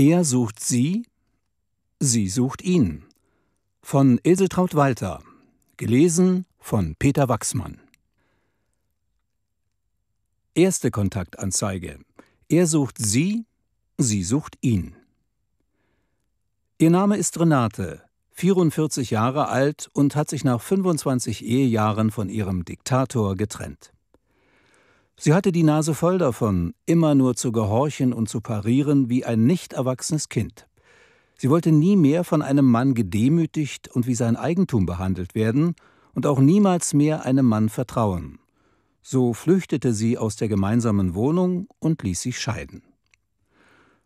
Er sucht sie, sie sucht ihn. Von Ilsetraut Walter. Gelesen von Peter Wachsmann. Erste Kontaktanzeige. Er sucht sie, sie sucht ihn. Ihr Name ist Renate, 44 Jahre alt und hat sich nach 25 Ehejahren von ihrem Diktator getrennt. Sie hatte die Nase voll davon, immer nur zu gehorchen und zu parieren wie ein nicht erwachsenes Kind. Sie wollte nie mehr von einem Mann gedemütigt und wie sein Eigentum behandelt werden und auch niemals mehr einem Mann vertrauen. So flüchtete sie aus der gemeinsamen Wohnung und ließ sich scheiden.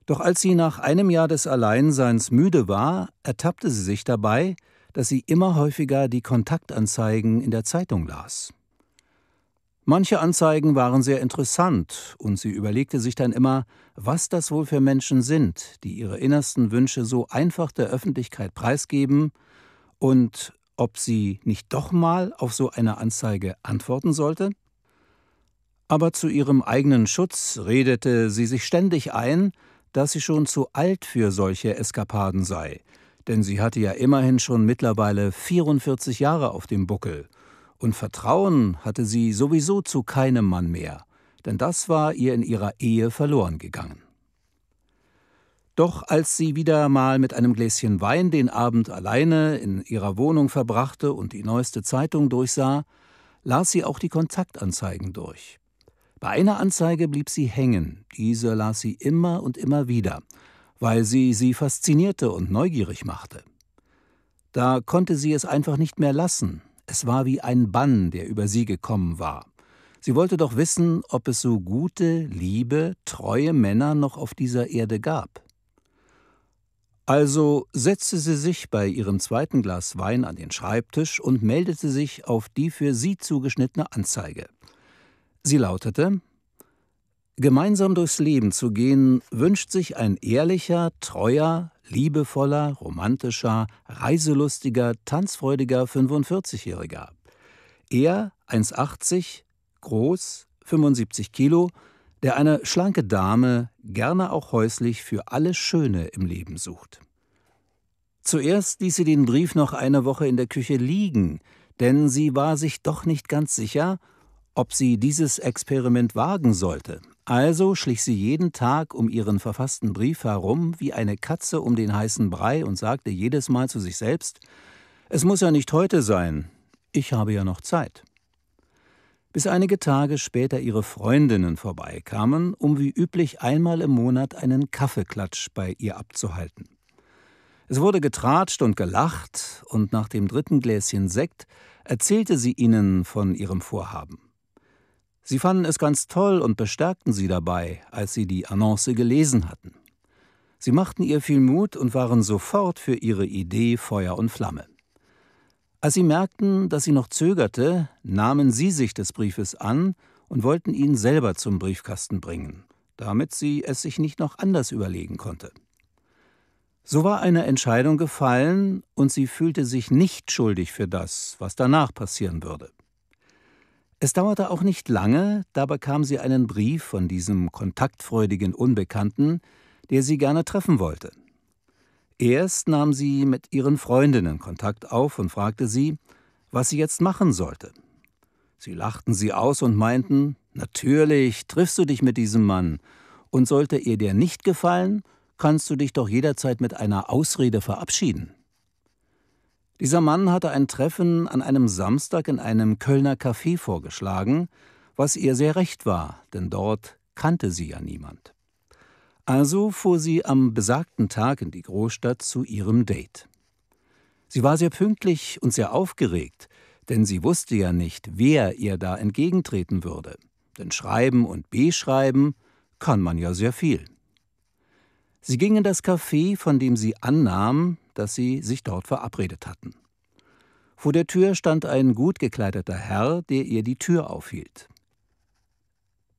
Doch als sie nach einem Jahr des Alleinseins müde war, ertappte sie sich dabei, dass sie immer häufiger die Kontaktanzeigen in der Zeitung las. Manche Anzeigen waren sehr interessant, und sie überlegte sich dann immer, was das wohl für Menschen sind, die ihre innersten Wünsche so einfach der Öffentlichkeit preisgeben, und ob sie nicht doch mal auf so eine Anzeige antworten sollte? Aber zu ihrem eigenen Schutz redete sie sich ständig ein, dass sie schon zu alt für solche Eskapaden sei, denn sie hatte ja immerhin schon mittlerweile 44 Jahre auf dem Buckel. Und Vertrauen hatte sie sowieso zu keinem Mann mehr, denn das war ihr in ihrer Ehe verloren gegangen. Doch als sie wieder mal mit einem Gläschen Wein den Abend alleine in ihrer Wohnung verbrachte und die neueste Zeitung durchsah, las sie auch die Kontaktanzeigen durch. Bei einer Anzeige blieb sie hängen, diese las sie immer und immer wieder, weil sie sie faszinierte und neugierig machte. Da konnte sie es einfach nicht mehr lassen, es war wie ein Bann, der über sie gekommen war. Sie wollte doch wissen, ob es so gute, liebe, treue Männer noch auf dieser Erde gab. Also setzte sie sich bei ihrem zweiten Glas Wein an den Schreibtisch und meldete sich auf die für sie zugeschnittene Anzeige. Sie lautete Gemeinsam durchs Leben zu gehen, wünscht sich ein ehrlicher, treuer, liebevoller, romantischer, reiselustiger, tanzfreudiger 45-Jähriger. Er 1,80, groß, 75 Kilo, der eine schlanke Dame gerne auch häuslich für alles Schöne im Leben sucht. Zuerst ließ sie den Brief noch eine Woche in der Küche liegen, denn sie war sich doch nicht ganz sicher, ob sie dieses Experiment wagen sollte. Also schlich sie jeden Tag um ihren verfassten Brief herum wie eine Katze um den heißen Brei und sagte jedes Mal zu sich selbst Es muss ja nicht heute sein, ich habe ja noch Zeit. Bis einige Tage später ihre Freundinnen vorbeikamen, um wie üblich einmal im Monat einen Kaffeeklatsch bei ihr abzuhalten. Es wurde getratscht und gelacht, und nach dem dritten Gläschen Sekt erzählte sie ihnen von ihrem Vorhaben. Sie fanden es ganz toll und bestärkten sie dabei, als sie die Annonce gelesen hatten. Sie machten ihr viel Mut und waren sofort für ihre Idee Feuer und Flamme. Als sie merkten, dass sie noch zögerte, nahmen sie sich des Briefes an und wollten ihn selber zum Briefkasten bringen, damit sie es sich nicht noch anders überlegen konnte. So war eine Entscheidung gefallen und sie fühlte sich nicht schuldig für das, was danach passieren würde. Es dauerte auch nicht lange, da bekam sie einen Brief von diesem kontaktfreudigen Unbekannten, der sie gerne treffen wollte. Erst nahm sie mit ihren Freundinnen Kontakt auf und fragte sie, was sie jetzt machen sollte. Sie lachten sie aus und meinten, natürlich triffst du dich mit diesem Mann, und sollte ihr der nicht gefallen, kannst du dich doch jederzeit mit einer Ausrede verabschieden. Dieser Mann hatte ein Treffen an einem Samstag in einem Kölner Café vorgeschlagen, was ihr sehr recht war, denn dort kannte sie ja niemand. Also fuhr sie am besagten Tag in die Großstadt zu ihrem Date. Sie war sehr pünktlich und sehr aufgeregt, denn sie wusste ja nicht, wer ihr da entgegentreten würde. Denn schreiben und beschreiben kann man ja sehr viel. Sie ging in das Café, von dem sie annahm, dass sie sich dort verabredet hatten. Vor der Tür stand ein gut gekleideter Herr, der ihr die Tür aufhielt.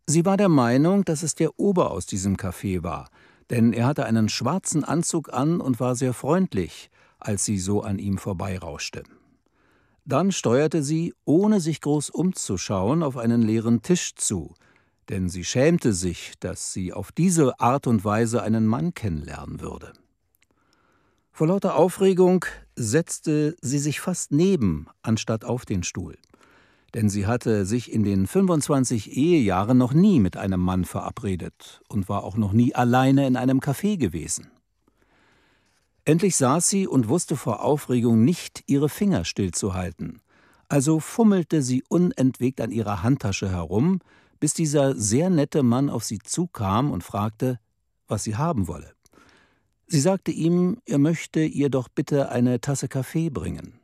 Sie war der Meinung, dass es der Ober aus diesem Café war, denn er hatte einen schwarzen Anzug an und war sehr freundlich, als sie so an ihm vorbeirauschte. Dann steuerte sie, ohne sich groß umzuschauen, auf einen leeren Tisch zu, denn sie schämte sich, dass sie auf diese Art und Weise einen Mann kennenlernen würde. Vor lauter Aufregung setzte sie sich fast neben, anstatt auf den Stuhl. Denn sie hatte sich in den 25 Ehejahren noch nie mit einem Mann verabredet und war auch noch nie alleine in einem Café gewesen. Endlich saß sie und wusste vor Aufregung nicht, ihre Finger stillzuhalten. Also fummelte sie unentwegt an ihrer Handtasche herum, bis dieser sehr nette Mann auf sie zukam und fragte, was sie haben wolle. Sie sagte ihm, er möchte ihr doch bitte eine Tasse Kaffee bringen.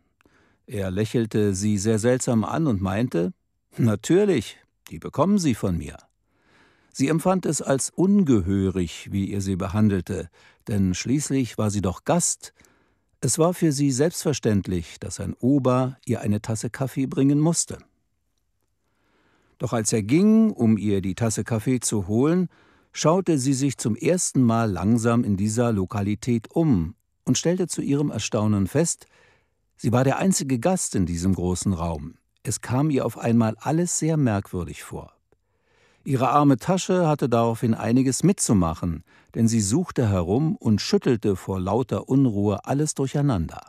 Er lächelte sie sehr seltsam an und meinte, Natürlich, die bekommen Sie von mir. Sie empfand es als ungehörig, wie er sie behandelte, denn schließlich war sie doch Gast. Es war für sie selbstverständlich, dass ein Ober ihr eine Tasse Kaffee bringen musste. Doch als er ging, um ihr die Tasse Kaffee zu holen, schaute sie sich zum ersten Mal langsam in dieser Lokalität um und stellte zu ihrem Erstaunen fest, sie war der einzige Gast in diesem großen Raum. Es kam ihr auf einmal alles sehr merkwürdig vor. Ihre arme Tasche hatte daraufhin einiges mitzumachen, denn sie suchte herum und schüttelte vor lauter Unruhe alles durcheinander.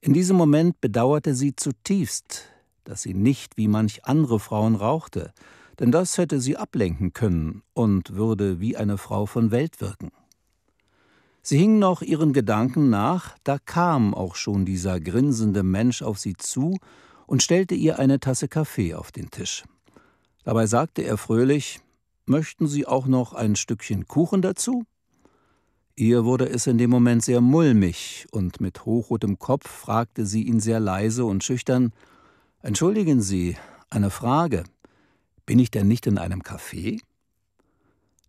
In diesem Moment bedauerte sie zutiefst, dass sie nicht wie manch andere Frauen rauchte, denn das hätte sie ablenken können und würde wie eine Frau von Welt wirken. Sie hing noch ihren Gedanken nach, da kam auch schon dieser grinsende Mensch auf sie zu und stellte ihr eine Tasse Kaffee auf den Tisch. Dabei sagte er fröhlich Möchten Sie auch noch ein Stückchen Kuchen dazu? Ihr wurde es in dem Moment sehr mulmig, und mit hochrotem Kopf fragte sie ihn sehr leise und schüchtern Entschuldigen Sie, eine Frage. Bin ich denn nicht in einem Café?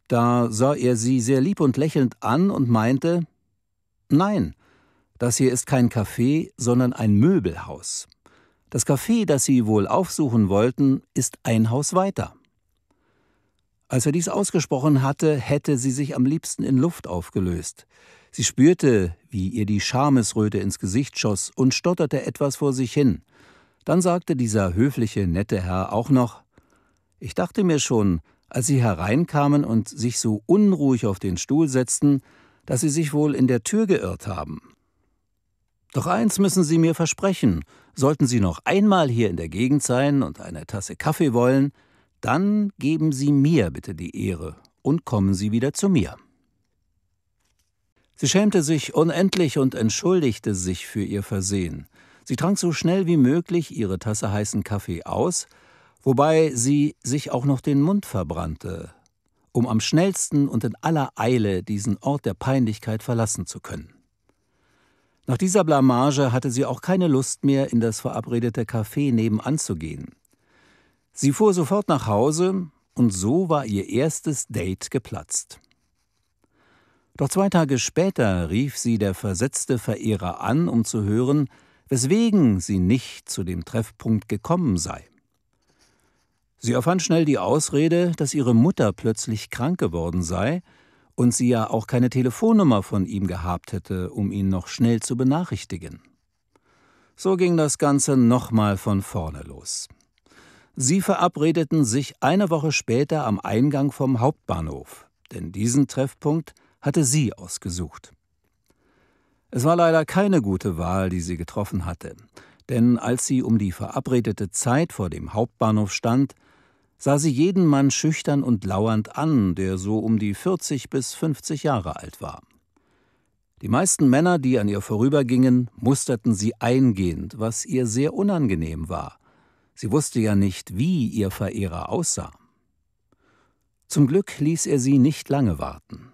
Da sah er sie sehr lieb und lächelnd an und meinte Nein, das hier ist kein Café, sondern ein Möbelhaus. Das Café, das Sie wohl aufsuchen wollten, ist ein Haus weiter. Als er dies ausgesprochen hatte, hätte sie sich am liebsten in Luft aufgelöst. Sie spürte, wie ihr die Schamesröte ins Gesicht schoss und stotterte etwas vor sich hin. Dann sagte dieser höfliche, nette Herr auch noch ich dachte mir schon, als sie hereinkamen und sich so unruhig auf den Stuhl setzten, dass sie sich wohl in der Tür geirrt haben. Doch eins müssen Sie mir versprechen, sollten Sie noch einmal hier in der Gegend sein und eine Tasse Kaffee wollen, dann geben Sie mir bitte die Ehre und kommen Sie wieder zu mir. Sie schämte sich unendlich und entschuldigte sich für ihr Versehen. Sie trank so schnell wie möglich ihre Tasse heißen Kaffee aus, wobei sie sich auch noch den Mund verbrannte, um am schnellsten und in aller Eile diesen Ort der Peinlichkeit verlassen zu können. Nach dieser Blamage hatte sie auch keine Lust mehr, in das verabredete Café nebenan zu gehen. Sie fuhr sofort nach Hause, und so war ihr erstes Date geplatzt. Doch zwei Tage später rief sie der versetzte Verehrer an, um zu hören, weswegen sie nicht zu dem Treffpunkt gekommen sei. Sie erfand schnell die Ausrede, dass ihre Mutter plötzlich krank geworden sei und sie ja auch keine Telefonnummer von ihm gehabt hätte, um ihn noch schnell zu benachrichtigen. So ging das Ganze nochmal von vorne los. Sie verabredeten sich eine Woche später am Eingang vom Hauptbahnhof, denn diesen Treffpunkt hatte sie ausgesucht. Es war leider keine gute Wahl, die sie getroffen hatte, denn als sie um die verabredete Zeit vor dem Hauptbahnhof stand, sah sie jeden Mann schüchtern und lauernd an, der so um die 40 bis 50 Jahre alt war. Die meisten Männer, die an ihr vorübergingen, musterten sie eingehend, was ihr sehr unangenehm war. Sie wusste ja nicht, wie ihr Verehrer aussah. Zum Glück ließ er sie nicht lange warten.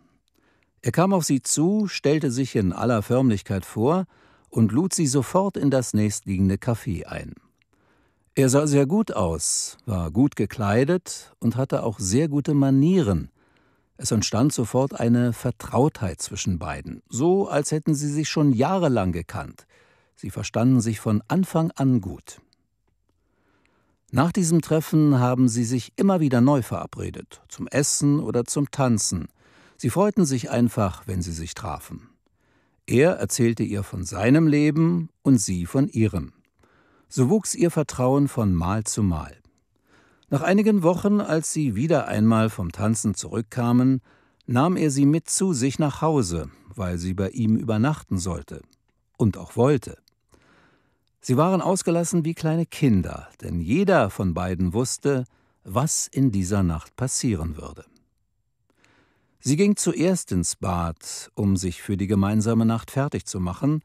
Er kam auf sie zu, stellte sich in aller Förmlichkeit vor und lud sie sofort in das nächstliegende Café ein. Er sah sehr gut aus, war gut gekleidet und hatte auch sehr gute Manieren. Es entstand sofort eine Vertrautheit zwischen beiden, so als hätten sie sich schon jahrelang gekannt. Sie verstanden sich von Anfang an gut. Nach diesem Treffen haben sie sich immer wieder neu verabredet, zum Essen oder zum Tanzen. Sie freuten sich einfach, wenn sie sich trafen. Er erzählte ihr von seinem Leben und sie von ihrem. So wuchs ihr Vertrauen von Mal zu Mal. Nach einigen Wochen, als sie wieder einmal vom Tanzen zurückkamen, nahm er sie mit zu sich nach Hause, weil sie bei ihm übernachten sollte und auch wollte. Sie waren ausgelassen wie kleine Kinder, denn jeder von beiden wusste, was in dieser Nacht passieren würde. Sie ging zuerst ins Bad, um sich für die gemeinsame Nacht fertig zu machen,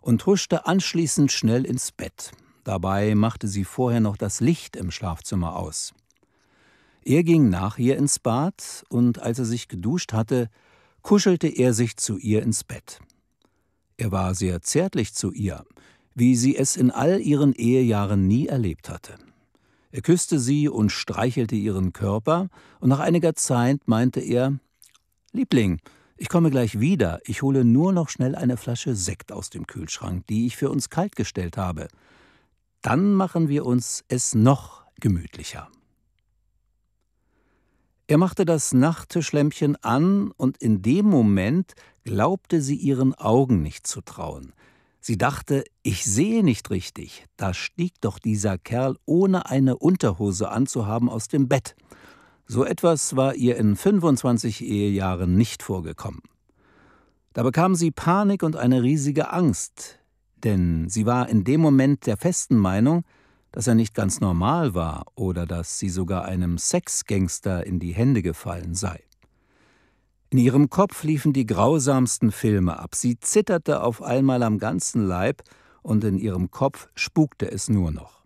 und huschte anschließend schnell ins Bett, Dabei machte sie vorher noch das Licht im Schlafzimmer aus. Er ging nach ihr ins Bad und als er sich geduscht hatte, kuschelte er sich zu ihr ins Bett. Er war sehr zärtlich zu ihr, wie sie es in all ihren Ehejahren nie erlebt hatte. Er küsste sie und streichelte ihren Körper, und nach einiger Zeit meinte er Liebling, ich komme gleich wieder, ich hole nur noch schnell eine Flasche Sekt aus dem Kühlschrank, die ich für uns kaltgestellt habe. Dann machen wir uns es noch gemütlicher. Er machte das Nachttischlämpchen an, und in dem Moment glaubte sie ihren Augen nicht zu trauen. Sie dachte, ich sehe nicht richtig, da stieg doch dieser Kerl ohne eine Unterhose anzuhaben aus dem Bett. So etwas war ihr in 25 Ehejahren nicht vorgekommen. Da bekam sie Panik und eine riesige Angst denn sie war in dem Moment der festen Meinung, dass er nicht ganz normal war oder dass sie sogar einem Sexgangster in die Hände gefallen sei. In ihrem Kopf liefen die grausamsten Filme ab, sie zitterte auf einmal am ganzen Leib, und in ihrem Kopf spukte es nur noch.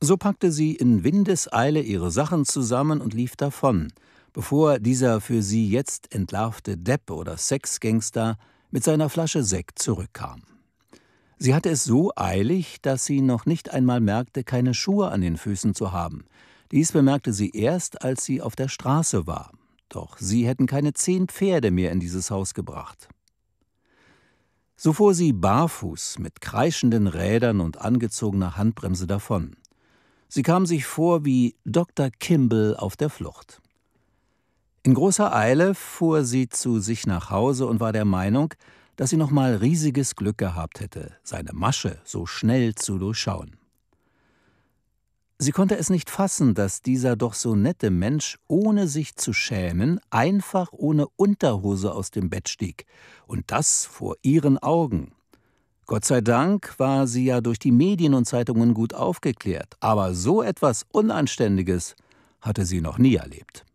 So packte sie in Windeseile ihre Sachen zusammen und lief davon, bevor dieser für sie jetzt entlarvte Depp oder Sexgangster mit seiner Flasche Sekt zurückkam. Sie hatte es so eilig, dass sie noch nicht einmal merkte, keine Schuhe an den Füßen zu haben. Dies bemerkte sie erst, als sie auf der Straße war. Doch sie hätten keine zehn Pferde mehr in dieses Haus gebracht. So fuhr sie barfuß mit kreischenden Rädern und angezogener Handbremse davon. Sie kam sich vor wie Dr. Kimball auf der Flucht. In großer Eile fuhr sie zu sich nach Hause und war der Meinung, dass sie nochmal riesiges Glück gehabt hätte, seine Masche so schnell zu durchschauen. Sie konnte es nicht fassen, dass dieser doch so nette Mensch, ohne sich zu schämen, einfach ohne Unterhose aus dem Bett stieg, und das vor ihren Augen. Gott sei Dank war sie ja durch die Medien und Zeitungen gut aufgeklärt, aber so etwas Unanständiges hatte sie noch nie erlebt.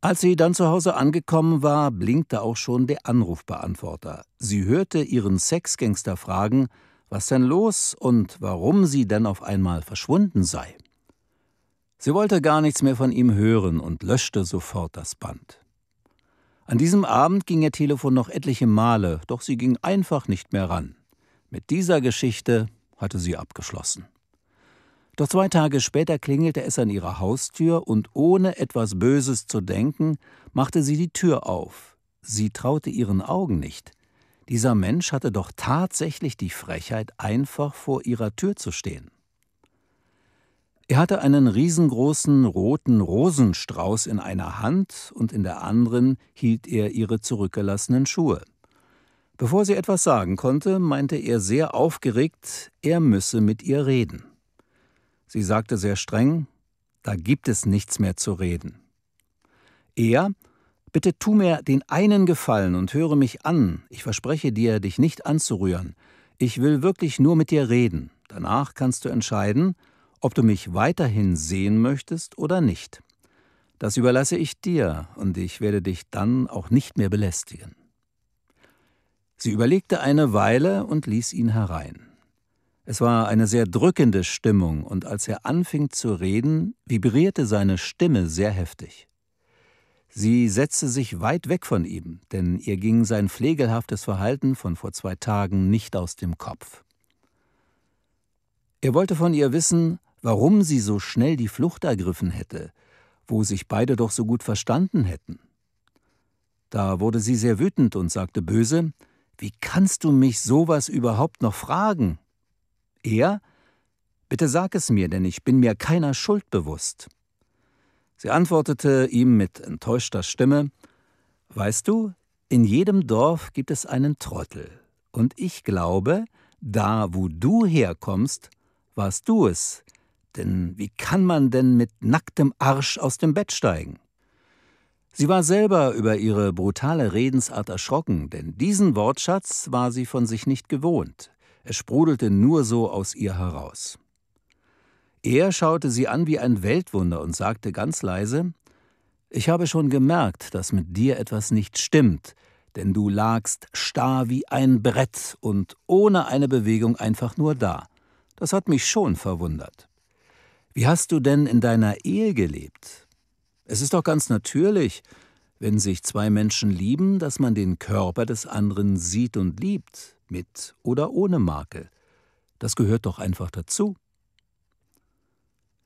Als sie dann zu Hause angekommen war, blinkte auch schon der Anrufbeantworter. Sie hörte ihren Sexgangster fragen, was denn los und warum sie denn auf einmal verschwunden sei. Sie wollte gar nichts mehr von ihm hören und löschte sofort das Band. An diesem Abend ging ihr Telefon noch etliche Male, doch sie ging einfach nicht mehr ran. Mit dieser Geschichte hatte sie abgeschlossen. Doch zwei Tage später klingelte es an ihrer Haustür und ohne etwas Böses zu denken, machte sie die Tür auf. Sie traute ihren Augen nicht. Dieser Mensch hatte doch tatsächlich die Frechheit, einfach vor ihrer Tür zu stehen. Er hatte einen riesengroßen roten Rosenstrauß in einer Hand und in der anderen hielt er ihre zurückgelassenen Schuhe. Bevor sie etwas sagen konnte, meinte er sehr aufgeregt, er müsse mit ihr reden. Sie sagte sehr streng, da gibt es nichts mehr zu reden. Er, bitte tu mir den einen Gefallen und höre mich an, ich verspreche dir, dich nicht anzurühren, ich will wirklich nur mit dir reden, danach kannst du entscheiden, ob du mich weiterhin sehen möchtest oder nicht. Das überlasse ich dir, und ich werde dich dann auch nicht mehr belästigen. Sie überlegte eine Weile und ließ ihn herein. Es war eine sehr drückende Stimmung, und als er anfing zu reden, vibrierte seine Stimme sehr heftig. Sie setzte sich weit weg von ihm, denn ihr ging sein pflegelhaftes Verhalten von vor zwei Tagen nicht aus dem Kopf. Er wollte von ihr wissen, warum sie so schnell die Flucht ergriffen hätte, wo sich beide doch so gut verstanden hätten. Da wurde sie sehr wütend und sagte böse Wie kannst du mich sowas überhaupt noch fragen? Er? Bitte sag es mir, denn ich bin mir keiner Schuld bewusst. Sie antwortete ihm mit enttäuschter Stimme Weißt du, in jedem Dorf gibt es einen Trottel, und ich glaube, da wo du herkommst, warst du es, denn wie kann man denn mit nacktem Arsch aus dem Bett steigen? Sie war selber über ihre brutale Redensart erschrocken, denn diesen Wortschatz war sie von sich nicht gewohnt es sprudelte nur so aus ihr heraus. Er schaute sie an wie ein Weltwunder und sagte ganz leise Ich habe schon gemerkt, dass mit dir etwas nicht stimmt, denn du lagst starr wie ein Brett und ohne eine Bewegung einfach nur da. Das hat mich schon verwundert. Wie hast du denn in deiner Ehe gelebt? Es ist doch ganz natürlich, wenn sich zwei Menschen lieben, dass man den Körper des anderen sieht und liebt mit oder ohne Makel. Das gehört doch einfach dazu.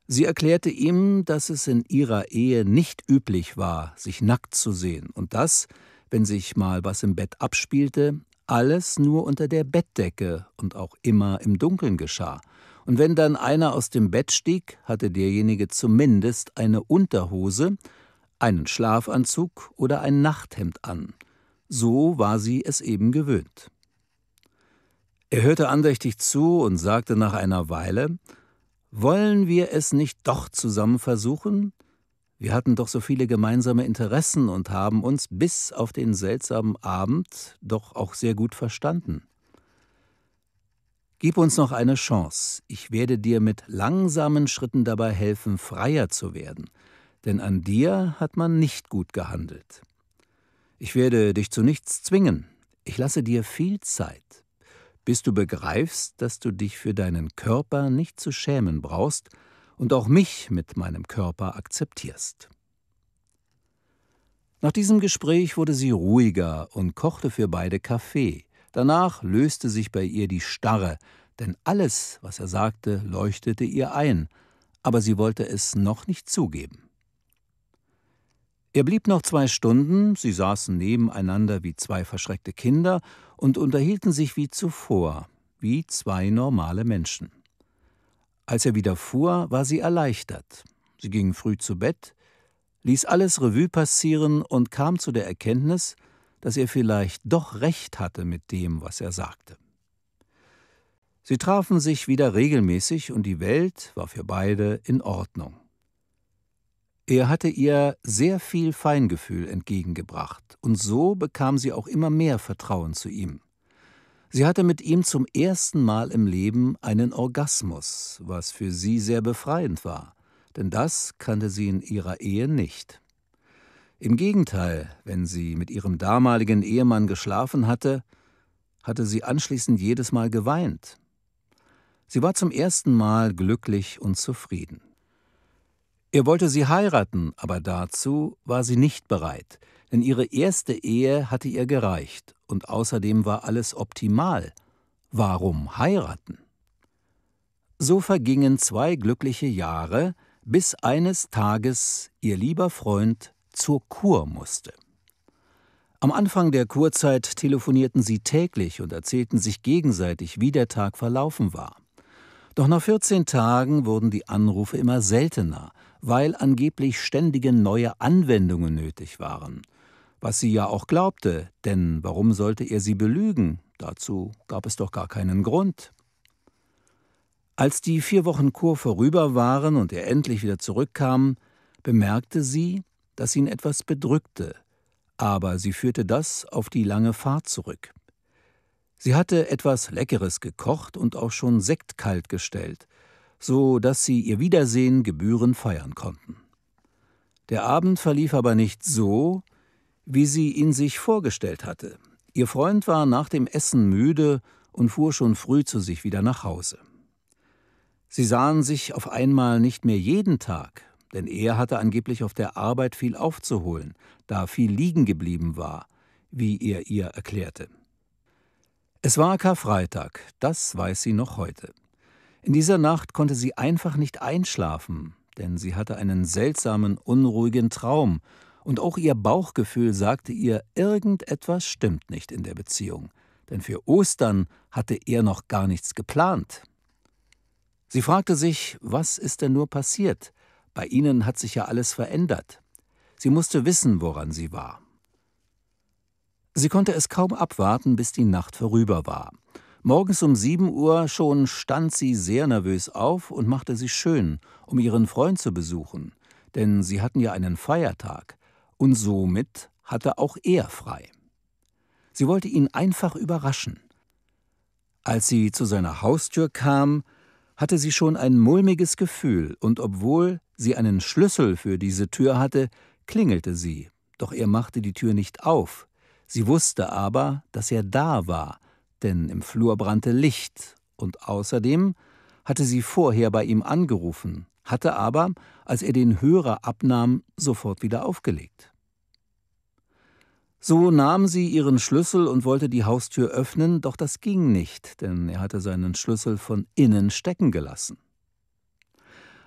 Sie erklärte ihm, dass es in ihrer Ehe nicht üblich war, sich nackt zu sehen und dass, wenn sich mal was im Bett abspielte, alles nur unter der Bettdecke und auch immer im Dunkeln geschah. Und wenn dann einer aus dem Bett stieg, hatte derjenige zumindest eine Unterhose, einen Schlafanzug oder ein Nachthemd an. So war sie es eben gewöhnt. Er hörte andächtig zu und sagte nach einer Weile Wollen wir es nicht doch zusammen versuchen? Wir hatten doch so viele gemeinsame Interessen und haben uns bis auf den seltsamen Abend doch auch sehr gut verstanden. Gib uns noch eine Chance, ich werde dir mit langsamen Schritten dabei helfen, freier zu werden, denn an dir hat man nicht gut gehandelt. Ich werde dich zu nichts zwingen, ich lasse dir viel Zeit bis du begreifst, dass du dich für deinen Körper nicht zu schämen brauchst und auch mich mit meinem Körper akzeptierst. Nach diesem Gespräch wurde sie ruhiger und kochte für beide Kaffee. Danach löste sich bei ihr die Starre, denn alles, was er sagte, leuchtete ihr ein, aber sie wollte es noch nicht zugeben. Er blieb noch zwei Stunden, sie saßen nebeneinander wie zwei verschreckte Kinder und unterhielten sich wie zuvor, wie zwei normale Menschen. Als er wieder fuhr, war sie erleichtert. Sie ging früh zu Bett, ließ alles Revue passieren und kam zu der Erkenntnis, dass er vielleicht doch recht hatte mit dem, was er sagte. Sie trafen sich wieder regelmäßig und die Welt war für beide in Ordnung. Er hatte ihr sehr viel Feingefühl entgegengebracht, und so bekam sie auch immer mehr Vertrauen zu ihm. Sie hatte mit ihm zum ersten Mal im Leben einen Orgasmus, was für sie sehr befreiend war, denn das kannte sie in ihrer Ehe nicht. Im Gegenteil, wenn sie mit ihrem damaligen Ehemann geschlafen hatte, hatte sie anschließend jedes Mal geweint. Sie war zum ersten Mal glücklich und zufrieden. Er wollte sie heiraten, aber dazu war sie nicht bereit, denn ihre erste Ehe hatte ihr gereicht und außerdem war alles optimal. Warum heiraten? So vergingen zwei glückliche Jahre, bis eines Tages ihr lieber Freund zur Kur musste. Am Anfang der Kurzeit telefonierten sie täglich und erzählten sich gegenseitig, wie der Tag verlaufen war. Doch nach 14 Tagen wurden die Anrufe immer seltener, weil angeblich ständige neue Anwendungen nötig waren. Was sie ja auch glaubte, denn warum sollte er sie belügen? Dazu gab es doch gar keinen Grund. Als die vier Wochen Kur vorüber waren und er endlich wieder zurückkam, bemerkte sie, dass ihn etwas bedrückte, aber sie führte das auf die lange Fahrt zurück. Sie hatte etwas Leckeres gekocht und auch schon Sekt kalt gestellt, so dass sie ihr Wiedersehen gebührend feiern konnten. Der Abend verlief aber nicht so, wie sie ihn sich vorgestellt hatte. Ihr Freund war nach dem Essen müde und fuhr schon früh zu sich wieder nach Hause. Sie sahen sich auf einmal nicht mehr jeden Tag, denn er hatte angeblich auf der Arbeit viel aufzuholen, da viel liegen geblieben war, wie er ihr erklärte. Es war Karfreitag, das weiß sie noch heute. In dieser Nacht konnte sie einfach nicht einschlafen, denn sie hatte einen seltsamen, unruhigen Traum, und auch ihr Bauchgefühl sagte ihr, irgendetwas stimmt nicht in der Beziehung, denn für Ostern hatte er noch gar nichts geplant. Sie fragte sich, was ist denn nur passiert? Bei ihnen hat sich ja alles verändert. Sie musste wissen, woran sie war. Sie konnte es kaum abwarten, bis die Nacht vorüber war. Morgens um 7 Uhr schon stand sie sehr nervös auf und machte sich schön, um ihren Freund zu besuchen, denn sie hatten ja einen Feiertag und somit hatte auch er frei. Sie wollte ihn einfach überraschen. Als sie zu seiner Haustür kam, hatte sie schon ein mulmiges Gefühl, und obwohl sie einen Schlüssel für diese Tür hatte, klingelte sie, doch er machte die Tür nicht auf. Sie wusste aber, dass er da war denn im Flur brannte Licht und außerdem hatte sie vorher bei ihm angerufen, hatte aber, als er den Hörer abnahm, sofort wieder aufgelegt. So nahm sie ihren Schlüssel und wollte die Haustür öffnen, doch das ging nicht, denn er hatte seinen Schlüssel von innen stecken gelassen.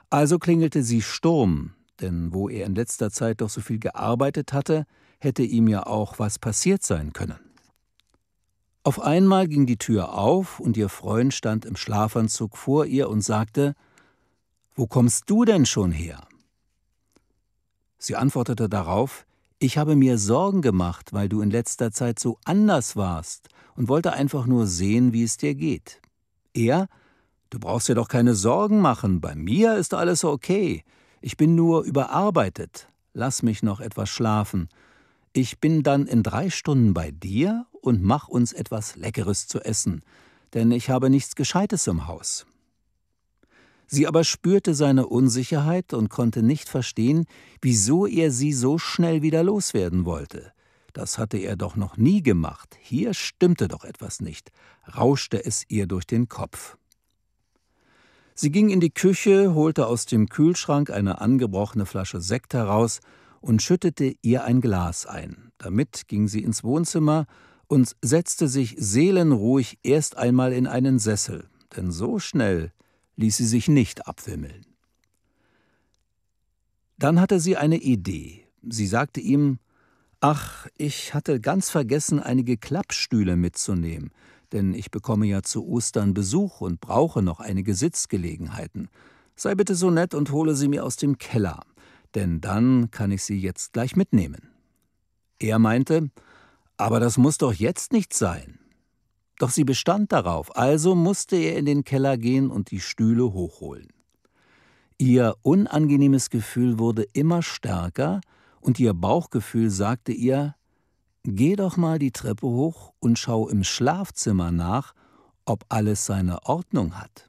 Also klingelte sie Sturm, denn wo er in letzter Zeit doch so viel gearbeitet hatte, hätte ihm ja auch was passiert sein können. Auf einmal ging die Tür auf und ihr Freund stand im Schlafanzug vor ihr und sagte: Wo kommst du denn schon her? Sie antwortete darauf: Ich habe mir Sorgen gemacht, weil du in letzter Zeit so anders warst und wollte einfach nur sehen, wie es dir geht. Er: Du brauchst dir doch keine Sorgen machen, bei mir ist alles okay. Ich bin nur überarbeitet. Lass mich noch etwas schlafen. Ich bin dann in drei Stunden bei dir und mach uns etwas Leckeres zu essen, denn ich habe nichts Gescheites im Haus. Sie aber spürte seine Unsicherheit und konnte nicht verstehen, wieso er sie so schnell wieder loswerden wollte. Das hatte er doch noch nie gemacht. Hier stimmte doch etwas nicht, rauschte es ihr durch den Kopf. Sie ging in die Küche, holte aus dem Kühlschrank eine angebrochene Flasche Sekt heraus und schüttete ihr ein Glas ein. Damit ging sie ins Wohnzimmer und setzte sich seelenruhig erst einmal in einen Sessel, denn so schnell ließ sie sich nicht abwimmeln. Dann hatte sie eine Idee. Sie sagte ihm Ach, ich hatte ganz vergessen, einige Klappstühle mitzunehmen, denn ich bekomme ja zu Ostern Besuch und brauche noch einige Sitzgelegenheiten. Sei bitte so nett und hole sie mir aus dem Keller, denn dann kann ich sie jetzt gleich mitnehmen. Er meinte, aber das muss doch jetzt nicht sein. Doch sie bestand darauf, also musste er in den Keller gehen und die Stühle hochholen. Ihr unangenehmes Gefühl wurde immer stärker und ihr Bauchgefühl sagte ihr, Geh doch mal die Treppe hoch und schau im Schlafzimmer nach, ob alles seine Ordnung hat.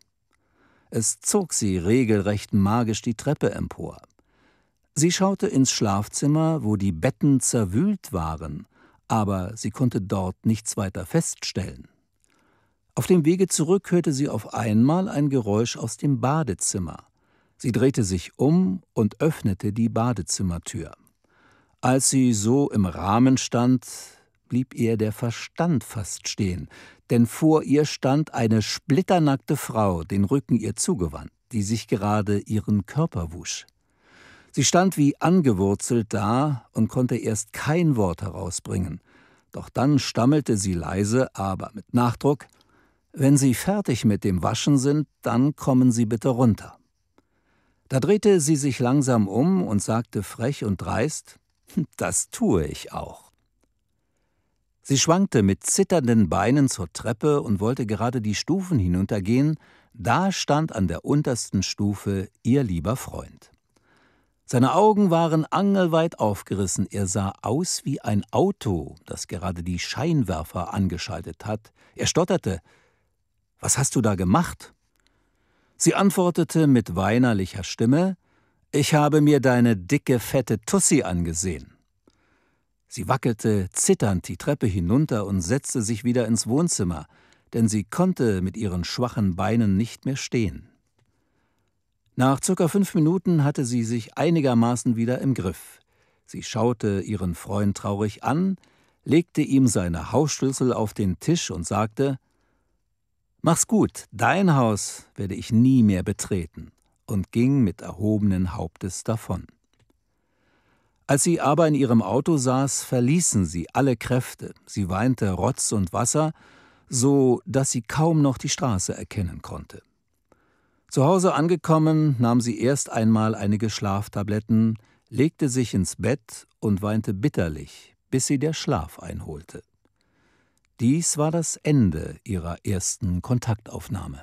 Es zog sie regelrecht magisch die Treppe empor. Sie schaute ins Schlafzimmer, wo die Betten zerwühlt waren, aber sie konnte dort nichts weiter feststellen. Auf dem Wege zurück hörte sie auf einmal ein Geräusch aus dem Badezimmer. Sie drehte sich um und öffnete die Badezimmertür. Als sie so im Rahmen stand, blieb ihr der Verstand fast stehen, denn vor ihr stand eine splitternackte Frau, den Rücken ihr zugewandt, die sich gerade ihren Körper wusch. Sie stand wie angewurzelt da und konnte erst kein Wort herausbringen. Doch dann stammelte sie leise, aber mit Nachdruck Wenn Sie fertig mit dem Waschen sind, dann kommen Sie bitte runter. Da drehte sie sich langsam um und sagte frech und dreist hm, Das tue ich auch. Sie schwankte mit zitternden Beinen zur Treppe und wollte gerade die Stufen hinuntergehen, da stand an der untersten Stufe ihr lieber Freund. Seine Augen waren angelweit aufgerissen, er sah aus wie ein Auto, das gerade die Scheinwerfer angeschaltet hat. Er stotterte Was hast du da gemacht? Sie antwortete mit weinerlicher Stimme Ich habe mir deine dicke, fette Tussi angesehen. Sie wackelte zitternd die Treppe hinunter und setzte sich wieder ins Wohnzimmer, denn sie konnte mit ihren schwachen Beinen nicht mehr stehen. Nach circa fünf Minuten hatte sie sich einigermaßen wieder im Griff. Sie schaute ihren Freund traurig an, legte ihm seine Hausschlüssel auf den Tisch und sagte Mach's gut, dein Haus werde ich nie mehr betreten und ging mit erhobenen Hauptes davon. Als sie aber in ihrem Auto saß, verließen sie alle Kräfte, sie weinte Rotz und Wasser, so dass sie kaum noch die Straße erkennen konnte. Zu Hause angekommen, nahm sie erst einmal einige Schlaftabletten, legte sich ins Bett und weinte bitterlich, bis sie der Schlaf einholte. Dies war das Ende ihrer ersten Kontaktaufnahme.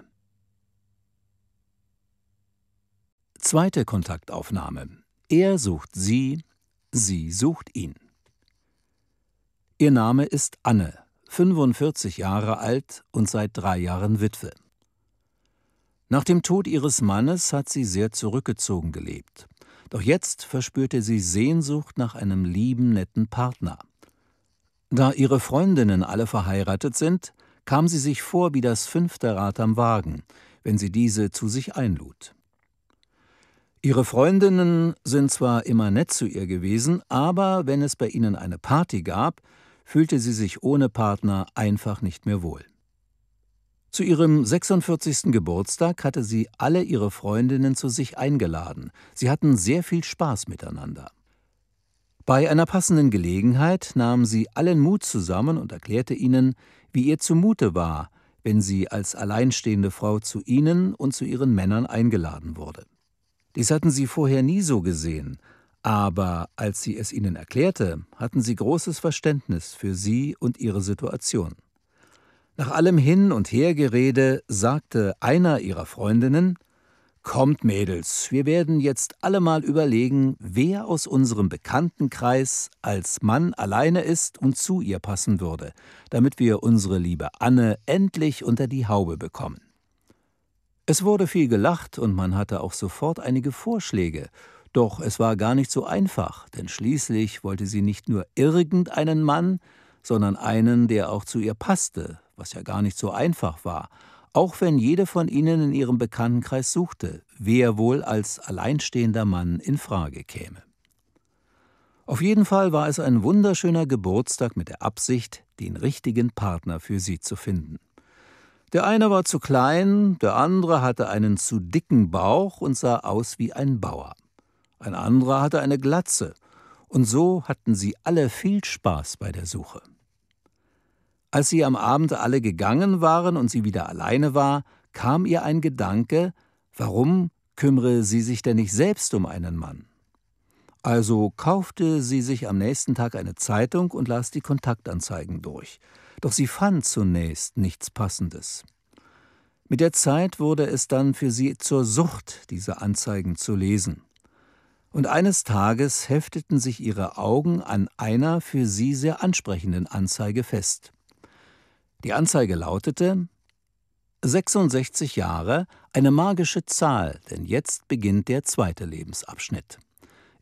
Zweite Kontaktaufnahme. Er sucht sie, sie sucht ihn. Ihr Name ist Anne, 45 Jahre alt und seit drei Jahren Witwe. Nach dem Tod ihres Mannes hat sie sehr zurückgezogen gelebt. Doch jetzt verspürte sie Sehnsucht nach einem lieben, netten Partner. Da ihre Freundinnen alle verheiratet sind, kam sie sich vor wie das fünfte Rad am Wagen, wenn sie diese zu sich einlud. Ihre Freundinnen sind zwar immer nett zu ihr gewesen, aber wenn es bei ihnen eine Party gab, fühlte sie sich ohne Partner einfach nicht mehr wohl. Zu ihrem 46. Geburtstag hatte sie alle ihre Freundinnen zu sich eingeladen. Sie hatten sehr viel Spaß miteinander. Bei einer passenden Gelegenheit nahm sie allen Mut zusammen und erklärte ihnen, wie ihr zumute war, wenn sie als alleinstehende Frau zu ihnen und zu ihren Männern eingeladen wurde. Dies hatten sie vorher nie so gesehen, aber als sie es ihnen erklärte, hatten sie großes Verständnis für sie und ihre Situation. Nach allem Hin- und Hergerede sagte einer ihrer Freundinnen Kommt Mädels, wir werden jetzt alle mal überlegen, wer aus unserem Bekanntenkreis als Mann alleine ist und zu ihr passen würde, damit wir unsere liebe Anne endlich unter die Haube bekommen. Es wurde viel gelacht und man hatte auch sofort einige Vorschläge, doch es war gar nicht so einfach, denn schließlich wollte sie nicht nur irgendeinen Mann, sondern einen, der auch zu ihr passte, was ja gar nicht so einfach war, auch wenn jede von ihnen in ihrem Bekanntenkreis suchte, wer wohl als alleinstehender Mann in Frage käme. Auf jeden Fall war es ein wunderschöner Geburtstag mit der Absicht, den richtigen Partner für sie zu finden. Der eine war zu klein, der andere hatte einen zu dicken Bauch und sah aus wie ein Bauer. Ein anderer hatte eine Glatze, und so hatten sie alle viel Spaß bei der Suche. Als sie am Abend alle gegangen waren und sie wieder alleine war, kam ihr ein Gedanke, warum kümmere sie sich denn nicht selbst um einen Mann? Also kaufte sie sich am nächsten Tag eine Zeitung und las die Kontaktanzeigen durch. Doch sie fand zunächst nichts Passendes. Mit der Zeit wurde es dann für sie zur Sucht, diese Anzeigen zu lesen. Und eines Tages hefteten sich ihre Augen an einer für sie sehr ansprechenden Anzeige fest. Die Anzeige lautete 66 Jahre, eine magische Zahl, denn jetzt beginnt der zweite Lebensabschnitt.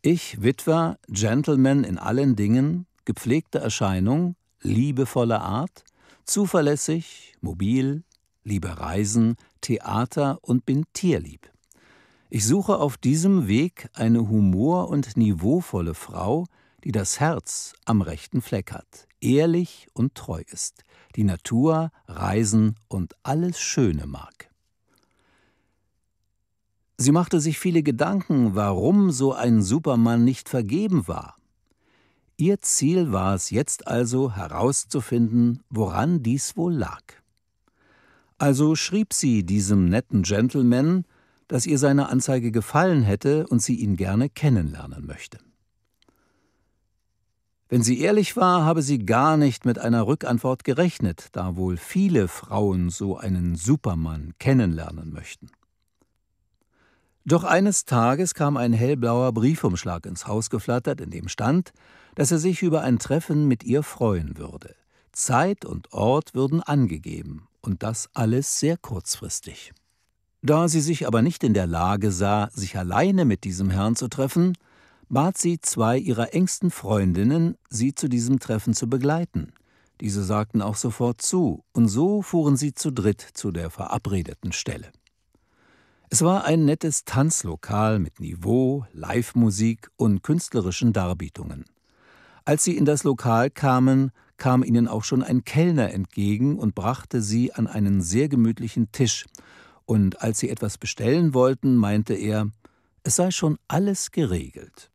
Ich, Witwer, Gentleman in allen Dingen, gepflegte Erscheinung, liebevolle Art, zuverlässig, mobil, liebe Reisen, Theater und bin tierlieb. Ich suche auf diesem Weg eine humor- und niveauvolle Frau, die das Herz am rechten Fleck hat, ehrlich und treu ist, die Natur, Reisen und alles Schöne mag. Sie machte sich viele Gedanken, warum so ein Supermann nicht vergeben war. Ihr Ziel war es jetzt also herauszufinden, woran dies wohl lag. Also schrieb sie diesem netten Gentleman, dass ihr seine Anzeige gefallen hätte und sie ihn gerne kennenlernen möchte. Wenn sie ehrlich war, habe sie gar nicht mit einer Rückantwort gerechnet, da wohl viele Frauen so einen Supermann kennenlernen möchten. Doch eines Tages kam ein hellblauer Briefumschlag ins Haus geflattert, in dem stand, dass er sich über ein Treffen mit ihr freuen würde. Zeit und Ort würden angegeben, und das alles sehr kurzfristig. Da sie sich aber nicht in der Lage sah, sich alleine mit diesem Herrn zu treffen, bat sie zwei ihrer engsten Freundinnen, sie zu diesem Treffen zu begleiten. Diese sagten auch sofort zu, und so fuhren sie zu dritt zu der verabredeten Stelle. Es war ein nettes Tanzlokal mit Niveau, Live-Musik und künstlerischen Darbietungen. Als sie in das Lokal kamen, kam ihnen auch schon ein Kellner entgegen und brachte sie an einen sehr gemütlichen Tisch. Und als sie etwas bestellen wollten, meinte er, es sei schon alles geregelt.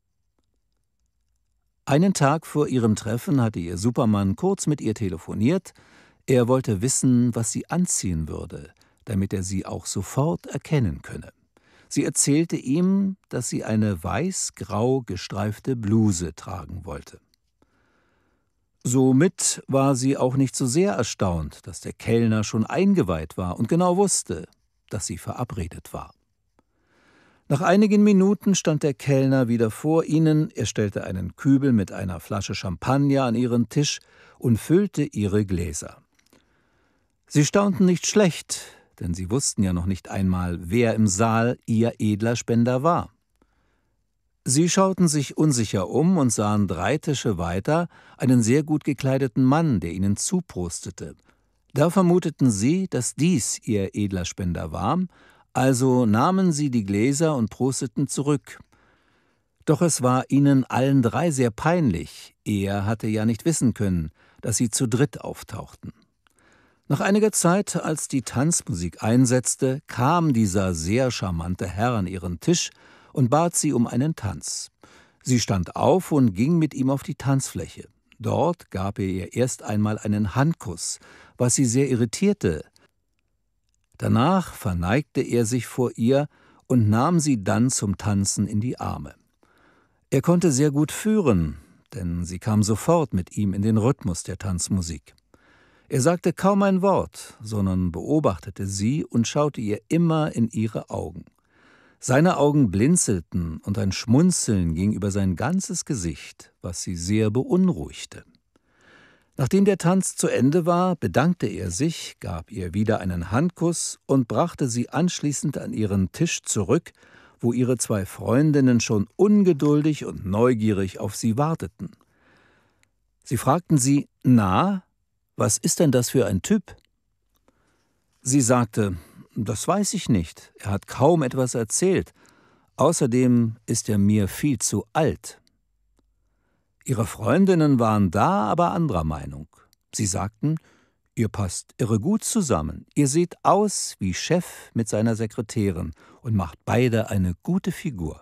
Einen Tag vor ihrem Treffen hatte ihr Superman kurz mit ihr telefoniert. Er wollte wissen, was sie anziehen würde, damit er sie auch sofort erkennen könne. Sie erzählte ihm, dass sie eine weiß-grau gestreifte Bluse tragen wollte. Somit war sie auch nicht so sehr erstaunt, dass der Kellner schon eingeweiht war und genau wusste, dass sie verabredet war. Nach einigen Minuten stand der Kellner wieder vor ihnen, er stellte einen Kübel mit einer Flasche Champagner an ihren Tisch und füllte ihre Gläser. Sie staunten nicht schlecht, denn sie wussten ja noch nicht einmal, wer im Saal ihr edler Spender war. Sie schauten sich unsicher um und sahen drei Tische weiter einen sehr gut gekleideten Mann, der ihnen zuprostete. Da vermuteten sie, dass dies ihr edler Spender war, also nahmen sie die Gläser und prosteten zurück. Doch es war ihnen allen drei sehr peinlich, er hatte ja nicht wissen können, dass sie zu dritt auftauchten. Nach einiger Zeit, als die Tanzmusik einsetzte, kam dieser sehr charmante Herr an ihren Tisch und bat sie um einen Tanz. Sie stand auf und ging mit ihm auf die Tanzfläche. Dort gab er ihr erst einmal einen Handkuss, was sie sehr irritierte, Danach verneigte er sich vor ihr und nahm sie dann zum Tanzen in die Arme. Er konnte sehr gut führen, denn sie kam sofort mit ihm in den Rhythmus der Tanzmusik. Er sagte kaum ein Wort, sondern beobachtete sie und schaute ihr immer in ihre Augen. Seine Augen blinzelten und ein Schmunzeln ging über sein ganzes Gesicht, was sie sehr beunruhigte. Nachdem der Tanz zu Ende war, bedankte er sich, gab ihr wieder einen Handkuss und brachte sie anschließend an ihren Tisch zurück, wo ihre zwei Freundinnen schon ungeduldig und neugierig auf sie warteten. Sie fragten sie Na, was ist denn das für ein Typ? Sie sagte Das weiß ich nicht, er hat kaum etwas erzählt, außerdem ist er mir viel zu alt. Ihre Freundinnen waren da, aber anderer Meinung. Sie sagten, Ihr passt irre gut zusammen. Ihr seht aus wie Chef mit seiner Sekretärin und macht beide eine gute Figur.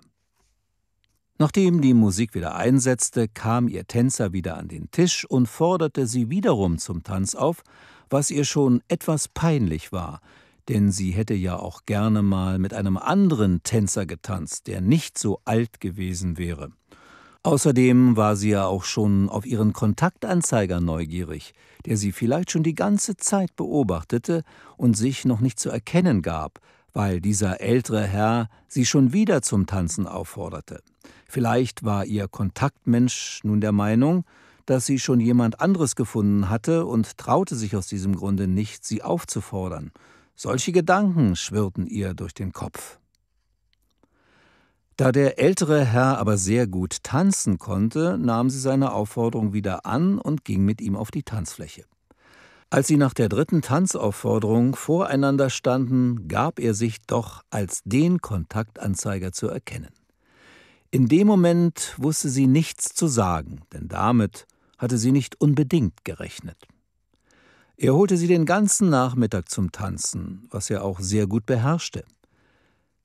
Nachdem die Musik wieder einsetzte, kam ihr Tänzer wieder an den Tisch und forderte sie wiederum zum Tanz auf, was ihr schon etwas peinlich war, denn sie hätte ja auch gerne mal mit einem anderen Tänzer getanzt, der nicht so alt gewesen wäre. Außerdem war sie ja auch schon auf ihren Kontaktanzeiger neugierig, der sie vielleicht schon die ganze Zeit beobachtete und sich noch nicht zu erkennen gab, weil dieser ältere Herr sie schon wieder zum Tanzen aufforderte. Vielleicht war ihr Kontaktmensch nun der Meinung, dass sie schon jemand anderes gefunden hatte und traute sich aus diesem Grunde nicht, sie aufzufordern. Solche Gedanken schwirrten ihr durch den Kopf. Da der ältere Herr aber sehr gut tanzen konnte, nahm sie seine Aufforderung wieder an und ging mit ihm auf die Tanzfläche. Als sie nach der dritten Tanzaufforderung voreinander standen, gab er sich doch als den Kontaktanzeiger zu erkennen. In dem Moment wusste sie nichts zu sagen, denn damit hatte sie nicht unbedingt gerechnet. Er holte sie den ganzen Nachmittag zum Tanzen, was er auch sehr gut beherrschte.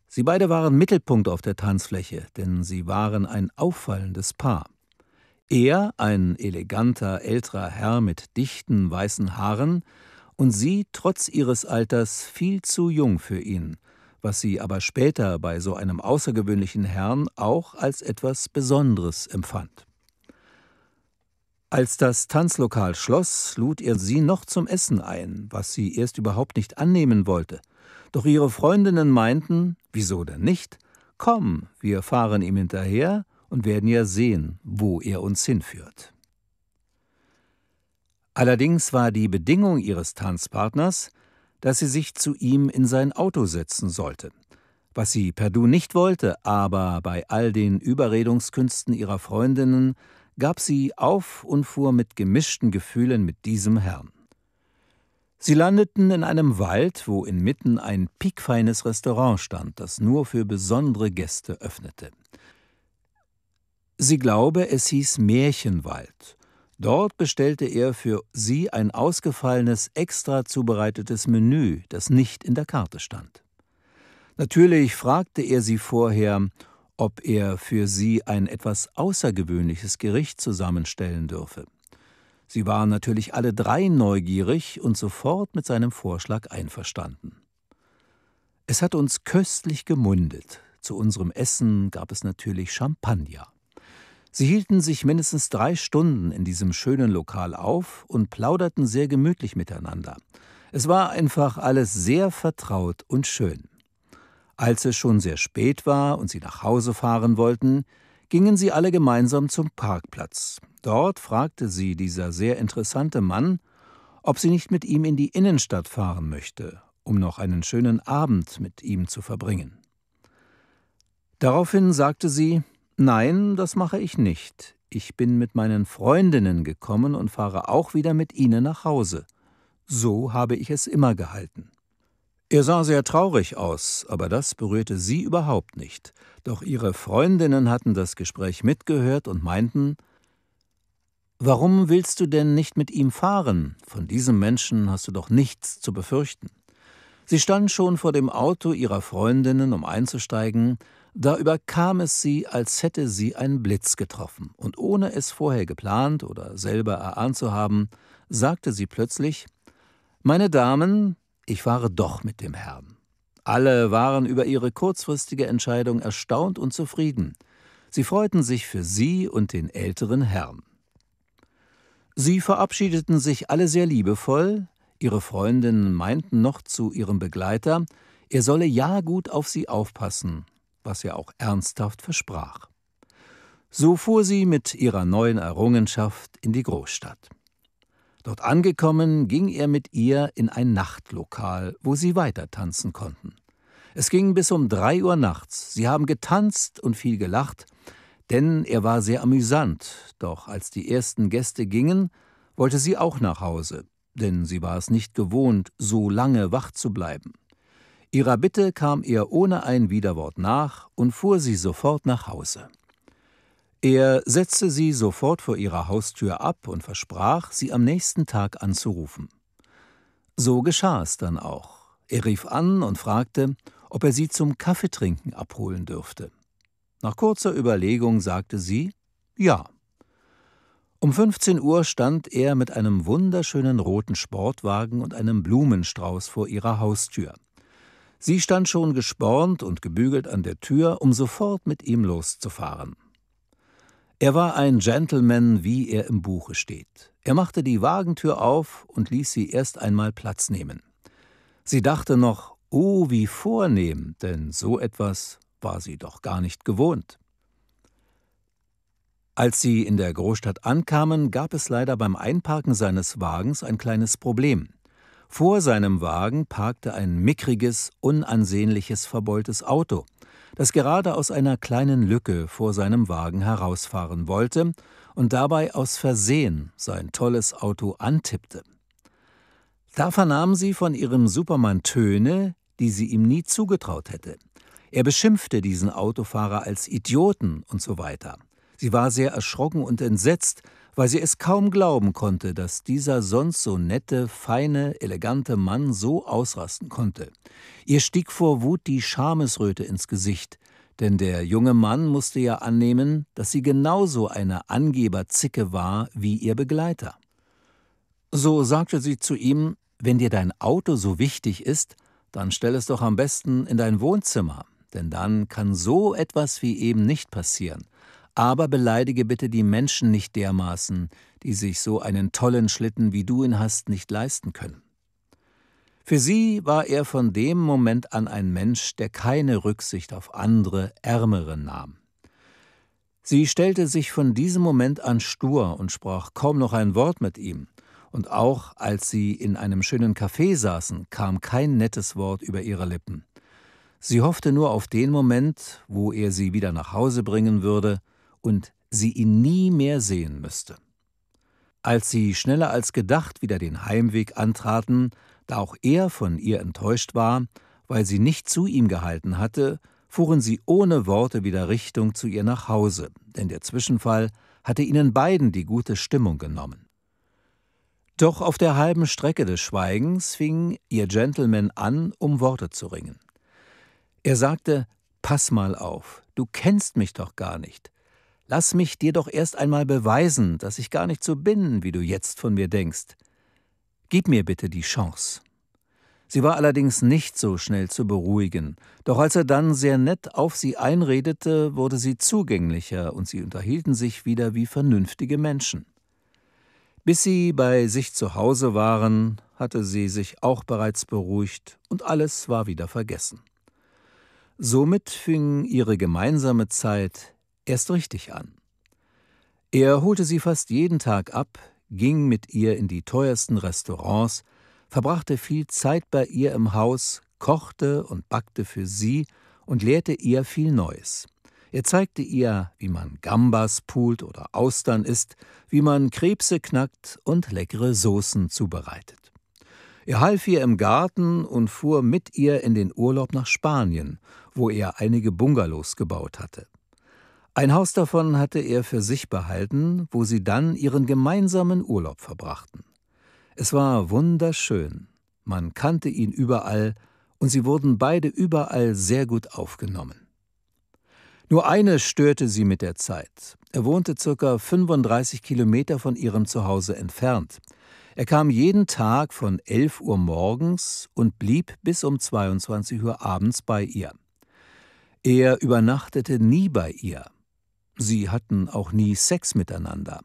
Sie beide waren Mittelpunkt auf der Tanzfläche, denn sie waren ein auffallendes Paar. Er, ein eleganter älterer Herr mit dichten weißen Haaren, und sie trotz ihres Alters viel zu jung für ihn, was sie aber später bei so einem außergewöhnlichen Herrn auch als etwas Besonderes empfand. Als das Tanzlokal schloss, lud er sie noch zum Essen ein, was sie erst überhaupt nicht annehmen wollte – doch ihre Freundinnen meinten, wieso denn nicht? Komm, wir fahren ihm hinterher und werden ja sehen, wo er uns hinführt. Allerdings war die Bedingung ihres Tanzpartners, dass sie sich zu ihm in sein Auto setzen sollte, was sie per Du nicht wollte, aber bei all den Überredungskünsten ihrer Freundinnen gab sie auf und fuhr mit gemischten Gefühlen mit diesem Herrn. Sie landeten in einem Wald, wo inmitten ein piekfeines Restaurant stand, das nur für besondere Gäste öffnete. Sie glaube, es hieß Märchenwald. Dort bestellte er für sie ein ausgefallenes, extra zubereitetes Menü, das nicht in der Karte stand. Natürlich fragte er sie vorher, ob er für sie ein etwas außergewöhnliches Gericht zusammenstellen dürfe. Sie waren natürlich alle drei neugierig und sofort mit seinem Vorschlag einverstanden. Es hat uns köstlich gemundet. Zu unserem Essen gab es natürlich Champagner. Sie hielten sich mindestens drei Stunden in diesem schönen Lokal auf und plauderten sehr gemütlich miteinander. Es war einfach alles sehr vertraut und schön. Als es schon sehr spät war und sie nach Hause fahren wollten, gingen sie alle gemeinsam zum Parkplatz. Dort fragte sie dieser sehr interessante Mann, ob sie nicht mit ihm in die Innenstadt fahren möchte, um noch einen schönen Abend mit ihm zu verbringen. Daraufhin sagte sie Nein, das mache ich nicht. Ich bin mit meinen Freundinnen gekommen und fahre auch wieder mit ihnen nach Hause. So habe ich es immer gehalten. Er sah sehr traurig aus, aber das berührte sie überhaupt nicht. Doch ihre Freundinnen hatten das Gespräch mitgehört und meinten Warum willst du denn nicht mit ihm fahren? Von diesem Menschen hast du doch nichts zu befürchten. Sie stand schon vor dem Auto ihrer Freundinnen, um einzusteigen, da überkam es sie, als hätte sie einen Blitz getroffen, und ohne es vorher geplant oder selber erahnt zu haben, sagte sie plötzlich Meine Damen, ich fahre doch mit dem Herrn. Alle waren über ihre kurzfristige Entscheidung erstaunt und zufrieden. Sie freuten sich für sie und den älteren Herrn. Sie verabschiedeten sich alle sehr liebevoll, ihre Freundinnen meinten noch zu ihrem Begleiter, er solle ja gut auf sie aufpassen, was er auch ernsthaft versprach. So fuhr sie mit ihrer neuen Errungenschaft in die Großstadt. Dort angekommen, ging er mit ihr in ein Nachtlokal, wo sie weiter tanzen konnten. Es ging bis um drei Uhr nachts. Sie haben getanzt und viel gelacht, denn er war sehr amüsant. Doch als die ersten Gäste gingen, wollte sie auch nach Hause, denn sie war es nicht gewohnt, so lange wach zu bleiben. Ihrer Bitte kam er ohne ein Widerwort nach und fuhr sie sofort nach Hause. Er setzte sie sofort vor ihrer Haustür ab und versprach, sie am nächsten Tag anzurufen. So geschah es dann auch. Er rief an und fragte, ob er sie zum Kaffeetrinken abholen dürfte. Nach kurzer Überlegung sagte sie ja. Um 15 Uhr stand er mit einem wunderschönen roten Sportwagen und einem Blumenstrauß vor ihrer Haustür. Sie stand schon gespornt und gebügelt an der Tür, um sofort mit ihm loszufahren. Er war ein Gentleman, wie er im Buche steht. Er machte die Wagentür auf und ließ sie erst einmal Platz nehmen. Sie dachte noch, oh, wie vornehm, denn so etwas war sie doch gar nicht gewohnt. Als sie in der Großstadt ankamen, gab es leider beim Einparken seines Wagens ein kleines Problem. Vor seinem Wagen parkte ein mickriges, unansehnliches, verbeultes Auto das gerade aus einer kleinen Lücke vor seinem Wagen herausfahren wollte und dabei aus Versehen sein tolles Auto antippte. Da vernahm sie von ihrem Supermann Töne, die sie ihm nie zugetraut hätte. Er beschimpfte diesen Autofahrer als Idioten und so weiter. Sie war sehr erschrocken und entsetzt, weil sie es kaum glauben konnte, dass dieser sonst so nette, feine, elegante Mann so ausrasten konnte. Ihr stieg vor Wut die Schamesröte ins Gesicht, denn der junge Mann musste ja annehmen, dass sie genauso eine Angeberzicke war wie ihr Begleiter. So sagte sie zu ihm, wenn dir dein Auto so wichtig ist, dann stell es doch am besten in dein Wohnzimmer, denn dann kann so etwas wie eben nicht passieren aber beleidige bitte die Menschen nicht dermaßen, die sich so einen tollen Schlitten, wie du ihn hast, nicht leisten können. Für sie war er von dem Moment an ein Mensch, der keine Rücksicht auf andere, Ärmere nahm. Sie stellte sich von diesem Moment an stur und sprach kaum noch ein Wort mit ihm, und auch als sie in einem schönen Café saßen, kam kein nettes Wort über ihre Lippen. Sie hoffte nur auf den Moment, wo er sie wieder nach Hause bringen würde, und sie ihn nie mehr sehen müsste. Als sie schneller als gedacht wieder den Heimweg antraten, da auch er von ihr enttäuscht war, weil sie nicht zu ihm gehalten hatte, fuhren sie ohne Worte wieder Richtung zu ihr nach Hause, denn der Zwischenfall hatte ihnen beiden die gute Stimmung genommen. Doch auf der halben Strecke des Schweigens fing ihr Gentleman an, um Worte zu ringen. Er sagte Pass mal auf, du kennst mich doch gar nicht. Lass mich dir doch erst einmal beweisen, dass ich gar nicht so bin, wie du jetzt von mir denkst. Gib mir bitte die Chance. Sie war allerdings nicht so schnell zu beruhigen, doch als er dann sehr nett auf sie einredete, wurde sie zugänglicher und sie unterhielten sich wieder wie vernünftige Menschen. Bis sie bei sich zu Hause waren, hatte sie sich auch bereits beruhigt und alles war wieder vergessen. Somit fing ihre gemeinsame Zeit erst richtig an. Er holte sie fast jeden Tag ab, ging mit ihr in die teuersten Restaurants, verbrachte viel Zeit bei ihr im Haus, kochte und backte für sie und lehrte ihr viel Neues. Er zeigte ihr, wie man Gambas pult oder Austern isst, wie man Krebse knackt und leckere Soßen zubereitet. Er half ihr im Garten und fuhr mit ihr in den Urlaub nach Spanien, wo er einige Bungalows gebaut hatte. Ein Haus davon hatte er für sich behalten, wo sie dann ihren gemeinsamen Urlaub verbrachten. Es war wunderschön, man kannte ihn überall, und sie wurden beide überall sehr gut aufgenommen. Nur eine störte sie mit der Zeit. Er wohnte ca. 35 Kilometer von ihrem Zuhause entfernt. Er kam jeden Tag von 11 Uhr morgens und blieb bis um 22 Uhr abends bei ihr. Er übernachtete nie bei ihr. Sie hatten auch nie Sex miteinander.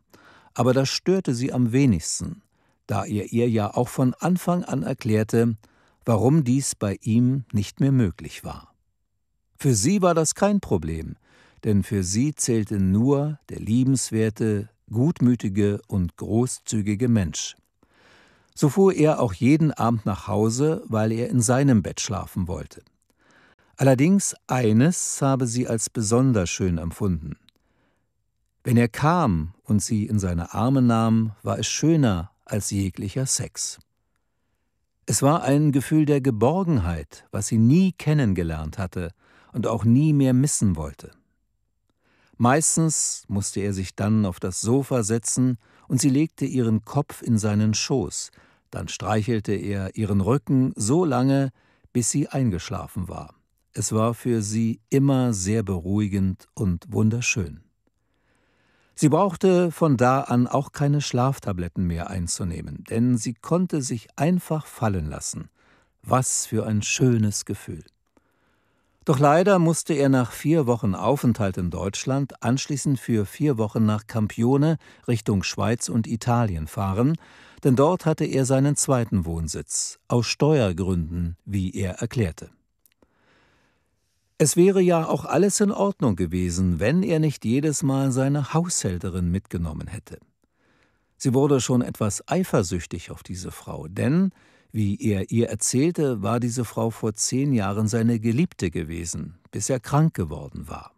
Aber das störte sie am wenigsten, da er ihr ja auch von Anfang an erklärte, warum dies bei ihm nicht mehr möglich war. Für sie war das kein Problem, denn für sie zählte nur der liebenswerte, gutmütige und großzügige Mensch. So fuhr er auch jeden Abend nach Hause, weil er in seinem Bett schlafen wollte. Allerdings eines habe sie als besonders schön empfunden. Wenn er kam und sie in seine Arme nahm, war es schöner als jeglicher Sex. Es war ein Gefühl der Geborgenheit, was sie nie kennengelernt hatte und auch nie mehr missen wollte. Meistens musste er sich dann auf das Sofa setzen und sie legte ihren Kopf in seinen Schoß, dann streichelte er ihren Rücken so lange, bis sie eingeschlafen war. Es war für sie immer sehr beruhigend und wunderschön. Sie brauchte von da an auch keine Schlaftabletten mehr einzunehmen, denn sie konnte sich einfach fallen lassen. Was für ein schönes Gefühl. Doch leider musste er nach vier Wochen Aufenthalt in Deutschland anschließend für vier Wochen nach Campione Richtung Schweiz und Italien fahren, denn dort hatte er seinen zweiten Wohnsitz, aus Steuergründen, wie er erklärte. Es wäre ja auch alles in Ordnung gewesen, wenn er nicht jedes Mal seine Haushälterin mitgenommen hätte. Sie wurde schon etwas eifersüchtig auf diese Frau, denn, wie er ihr erzählte, war diese Frau vor zehn Jahren seine Geliebte gewesen, bis er krank geworden war.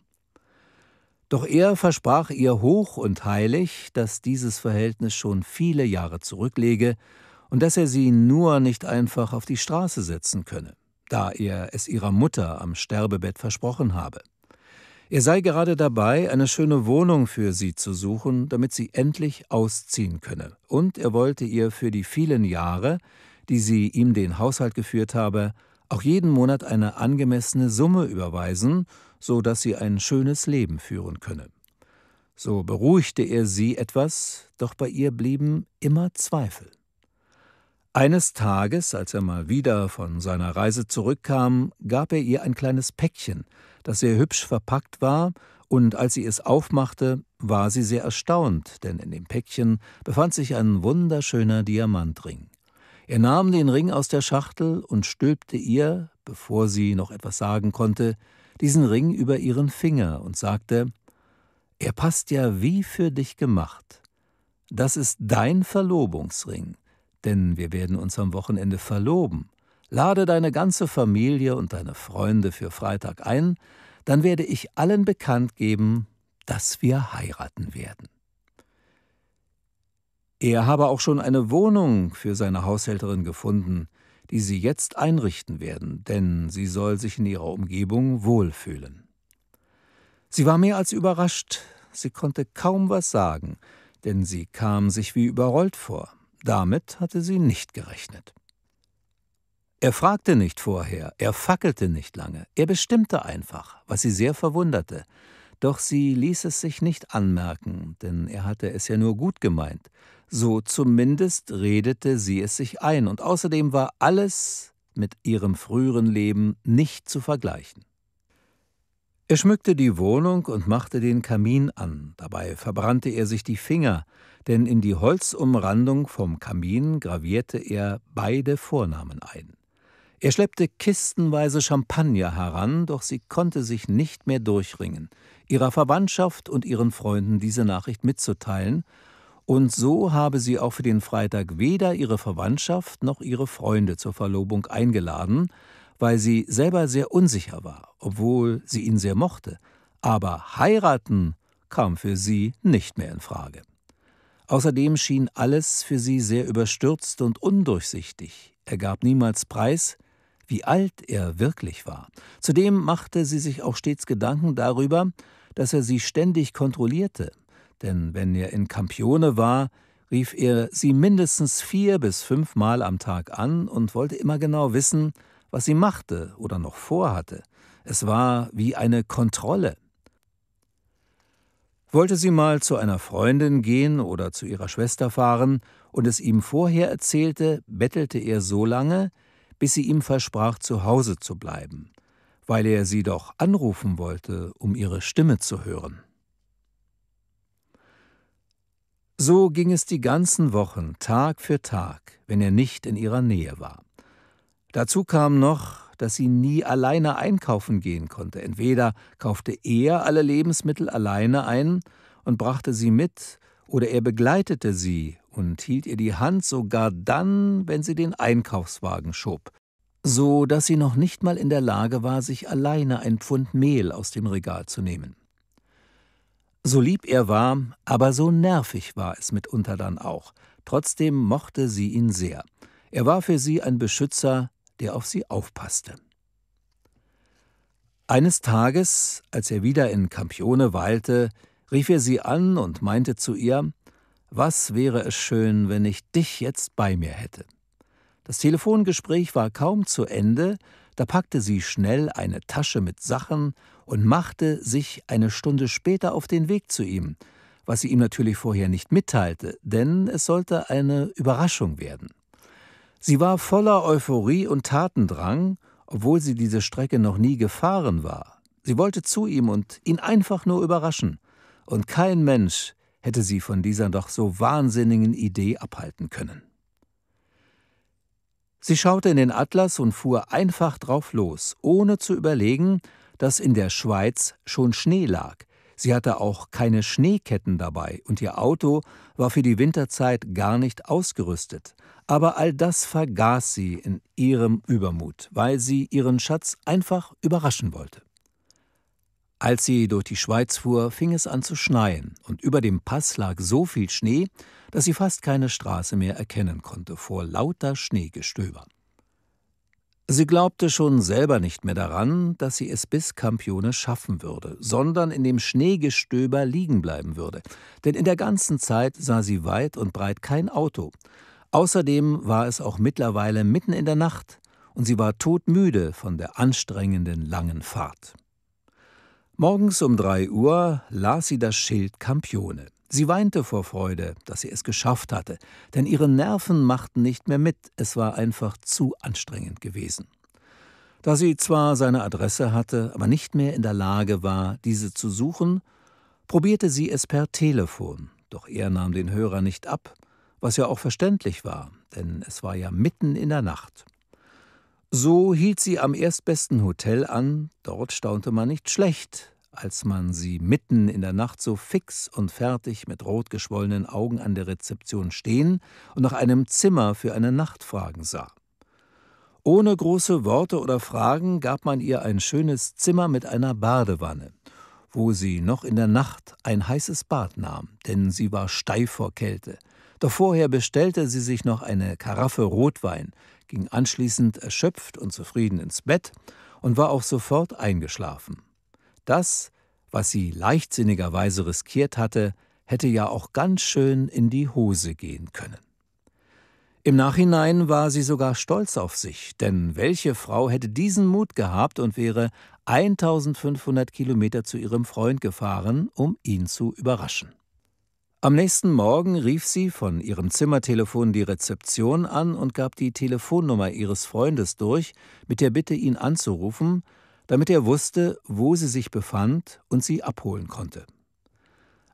Doch er versprach ihr hoch und heilig, dass dieses Verhältnis schon viele Jahre zurücklege und dass er sie nur nicht einfach auf die Straße setzen könne da er es ihrer Mutter am Sterbebett versprochen habe. Er sei gerade dabei, eine schöne Wohnung für sie zu suchen, damit sie endlich ausziehen könne, und er wollte ihr für die vielen Jahre, die sie ihm den Haushalt geführt habe, auch jeden Monat eine angemessene Summe überweisen, so dass sie ein schönes Leben führen könne. So beruhigte er sie etwas, doch bei ihr blieben immer Zweifel. Eines Tages, als er mal wieder von seiner Reise zurückkam, gab er ihr ein kleines Päckchen, das sehr hübsch verpackt war, und als sie es aufmachte, war sie sehr erstaunt, denn in dem Päckchen befand sich ein wunderschöner Diamantring. Er nahm den Ring aus der Schachtel und stülpte ihr, bevor sie noch etwas sagen konnte, diesen Ring über ihren Finger und sagte Er passt ja wie für dich gemacht. Das ist dein Verlobungsring denn wir werden uns am Wochenende verloben. Lade deine ganze Familie und deine Freunde für Freitag ein, dann werde ich allen bekannt geben, dass wir heiraten werden. Er habe auch schon eine Wohnung für seine Haushälterin gefunden, die sie jetzt einrichten werden, denn sie soll sich in ihrer Umgebung wohlfühlen. Sie war mehr als überrascht, sie konnte kaum was sagen, denn sie kam sich wie überrollt vor. Damit hatte sie nicht gerechnet. Er fragte nicht vorher, er fackelte nicht lange, er bestimmte einfach, was sie sehr verwunderte. Doch sie ließ es sich nicht anmerken, denn er hatte es ja nur gut gemeint. So zumindest redete sie es sich ein, und außerdem war alles mit ihrem früheren Leben nicht zu vergleichen. Er schmückte die Wohnung und machte den Kamin an, dabei verbrannte er sich die Finger, denn in die Holzumrandung vom Kamin gravierte er beide Vornamen ein. Er schleppte kistenweise Champagner heran, doch sie konnte sich nicht mehr durchringen, ihrer Verwandtschaft und ihren Freunden diese Nachricht mitzuteilen, und so habe sie auch für den Freitag weder ihre Verwandtschaft noch ihre Freunde zur Verlobung eingeladen, weil sie selber sehr unsicher war, obwohl sie ihn sehr mochte, aber heiraten kam für sie nicht mehr in Frage. Außerdem schien alles für sie sehr überstürzt und undurchsichtig. Er gab niemals preis, wie alt er wirklich war. Zudem machte sie sich auch stets Gedanken darüber, dass er sie ständig kontrollierte. Denn wenn er in Campione war, rief er sie mindestens vier bis fünfmal am Tag an und wollte immer genau wissen, was sie machte oder noch vorhatte. Es war wie eine Kontrolle. Wollte sie mal zu einer Freundin gehen oder zu ihrer Schwester fahren und es ihm vorher erzählte, bettelte er so lange, bis sie ihm versprach, zu Hause zu bleiben, weil er sie doch anrufen wollte, um ihre Stimme zu hören. So ging es die ganzen Wochen, Tag für Tag, wenn er nicht in ihrer Nähe war. Dazu kam noch, dass sie nie alleine einkaufen gehen konnte. Entweder kaufte er alle Lebensmittel alleine ein und brachte sie mit, oder er begleitete sie und hielt ihr die Hand sogar dann, wenn sie den Einkaufswagen schob, so dass sie noch nicht mal in der Lage war, sich alleine ein Pfund Mehl aus dem Regal zu nehmen. So lieb er war, aber so nervig war es mitunter dann auch. Trotzdem mochte sie ihn sehr. Er war für sie ein Beschützer, der auf sie aufpasste. Eines Tages, als er wieder in Campione weilte, rief er sie an und meinte zu ihr, was wäre es schön, wenn ich dich jetzt bei mir hätte. Das Telefongespräch war kaum zu Ende, da packte sie schnell eine Tasche mit Sachen und machte sich eine Stunde später auf den Weg zu ihm, was sie ihm natürlich vorher nicht mitteilte, denn es sollte eine Überraschung werden. Sie war voller Euphorie und Tatendrang, obwohl sie diese Strecke noch nie gefahren war. Sie wollte zu ihm und ihn einfach nur überraschen. Und kein Mensch hätte sie von dieser doch so wahnsinnigen Idee abhalten können. Sie schaute in den Atlas und fuhr einfach drauf los, ohne zu überlegen, dass in der Schweiz schon Schnee lag. Sie hatte auch keine Schneeketten dabei und ihr Auto war für die Winterzeit gar nicht ausgerüstet. Aber all das vergaß sie in ihrem Übermut, weil sie ihren Schatz einfach überraschen wollte. Als sie durch die Schweiz fuhr, fing es an zu schneien, und über dem Pass lag so viel Schnee, dass sie fast keine Straße mehr erkennen konnte vor lauter Schneegestöber. Sie glaubte schon selber nicht mehr daran, dass sie es bis Campione schaffen würde, sondern in dem Schneegestöber liegen bleiben würde, denn in der ganzen Zeit sah sie weit und breit kein Auto, Außerdem war es auch mittlerweile mitten in der Nacht und sie war todmüde von der anstrengenden langen Fahrt. Morgens um drei Uhr las sie das Schild Campione. Sie weinte vor Freude, dass sie es geschafft hatte, denn ihre Nerven machten nicht mehr mit, es war einfach zu anstrengend gewesen. Da sie zwar seine Adresse hatte, aber nicht mehr in der Lage war, diese zu suchen, probierte sie es per Telefon, doch er nahm den Hörer nicht ab, was ja auch verständlich war, denn es war ja mitten in der Nacht. So hielt sie am erstbesten Hotel an, dort staunte man nicht schlecht, als man sie mitten in der Nacht so fix und fertig mit rotgeschwollenen Augen an der Rezeption stehen und nach einem Zimmer für eine Nacht fragen sah. Ohne große Worte oder Fragen gab man ihr ein schönes Zimmer mit einer Badewanne, wo sie noch in der Nacht ein heißes Bad nahm, denn sie war steif vor Kälte, doch vorher bestellte sie sich noch eine Karaffe Rotwein, ging anschließend erschöpft und zufrieden ins Bett und war auch sofort eingeschlafen. Das, was sie leichtsinnigerweise riskiert hatte, hätte ja auch ganz schön in die Hose gehen können. Im Nachhinein war sie sogar stolz auf sich, denn welche Frau hätte diesen Mut gehabt und wäre 1500 Kilometer zu ihrem Freund gefahren, um ihn zu überraschen? Am nächsten Morgen rief sie von ihrem Zimmertelefon die Rezeption an und gab die Telefonnummer ihres Freundes durch, mit der Bitte, ihn anzurufen, damit er wusste, wo sie sich befand und sie abholen konnte.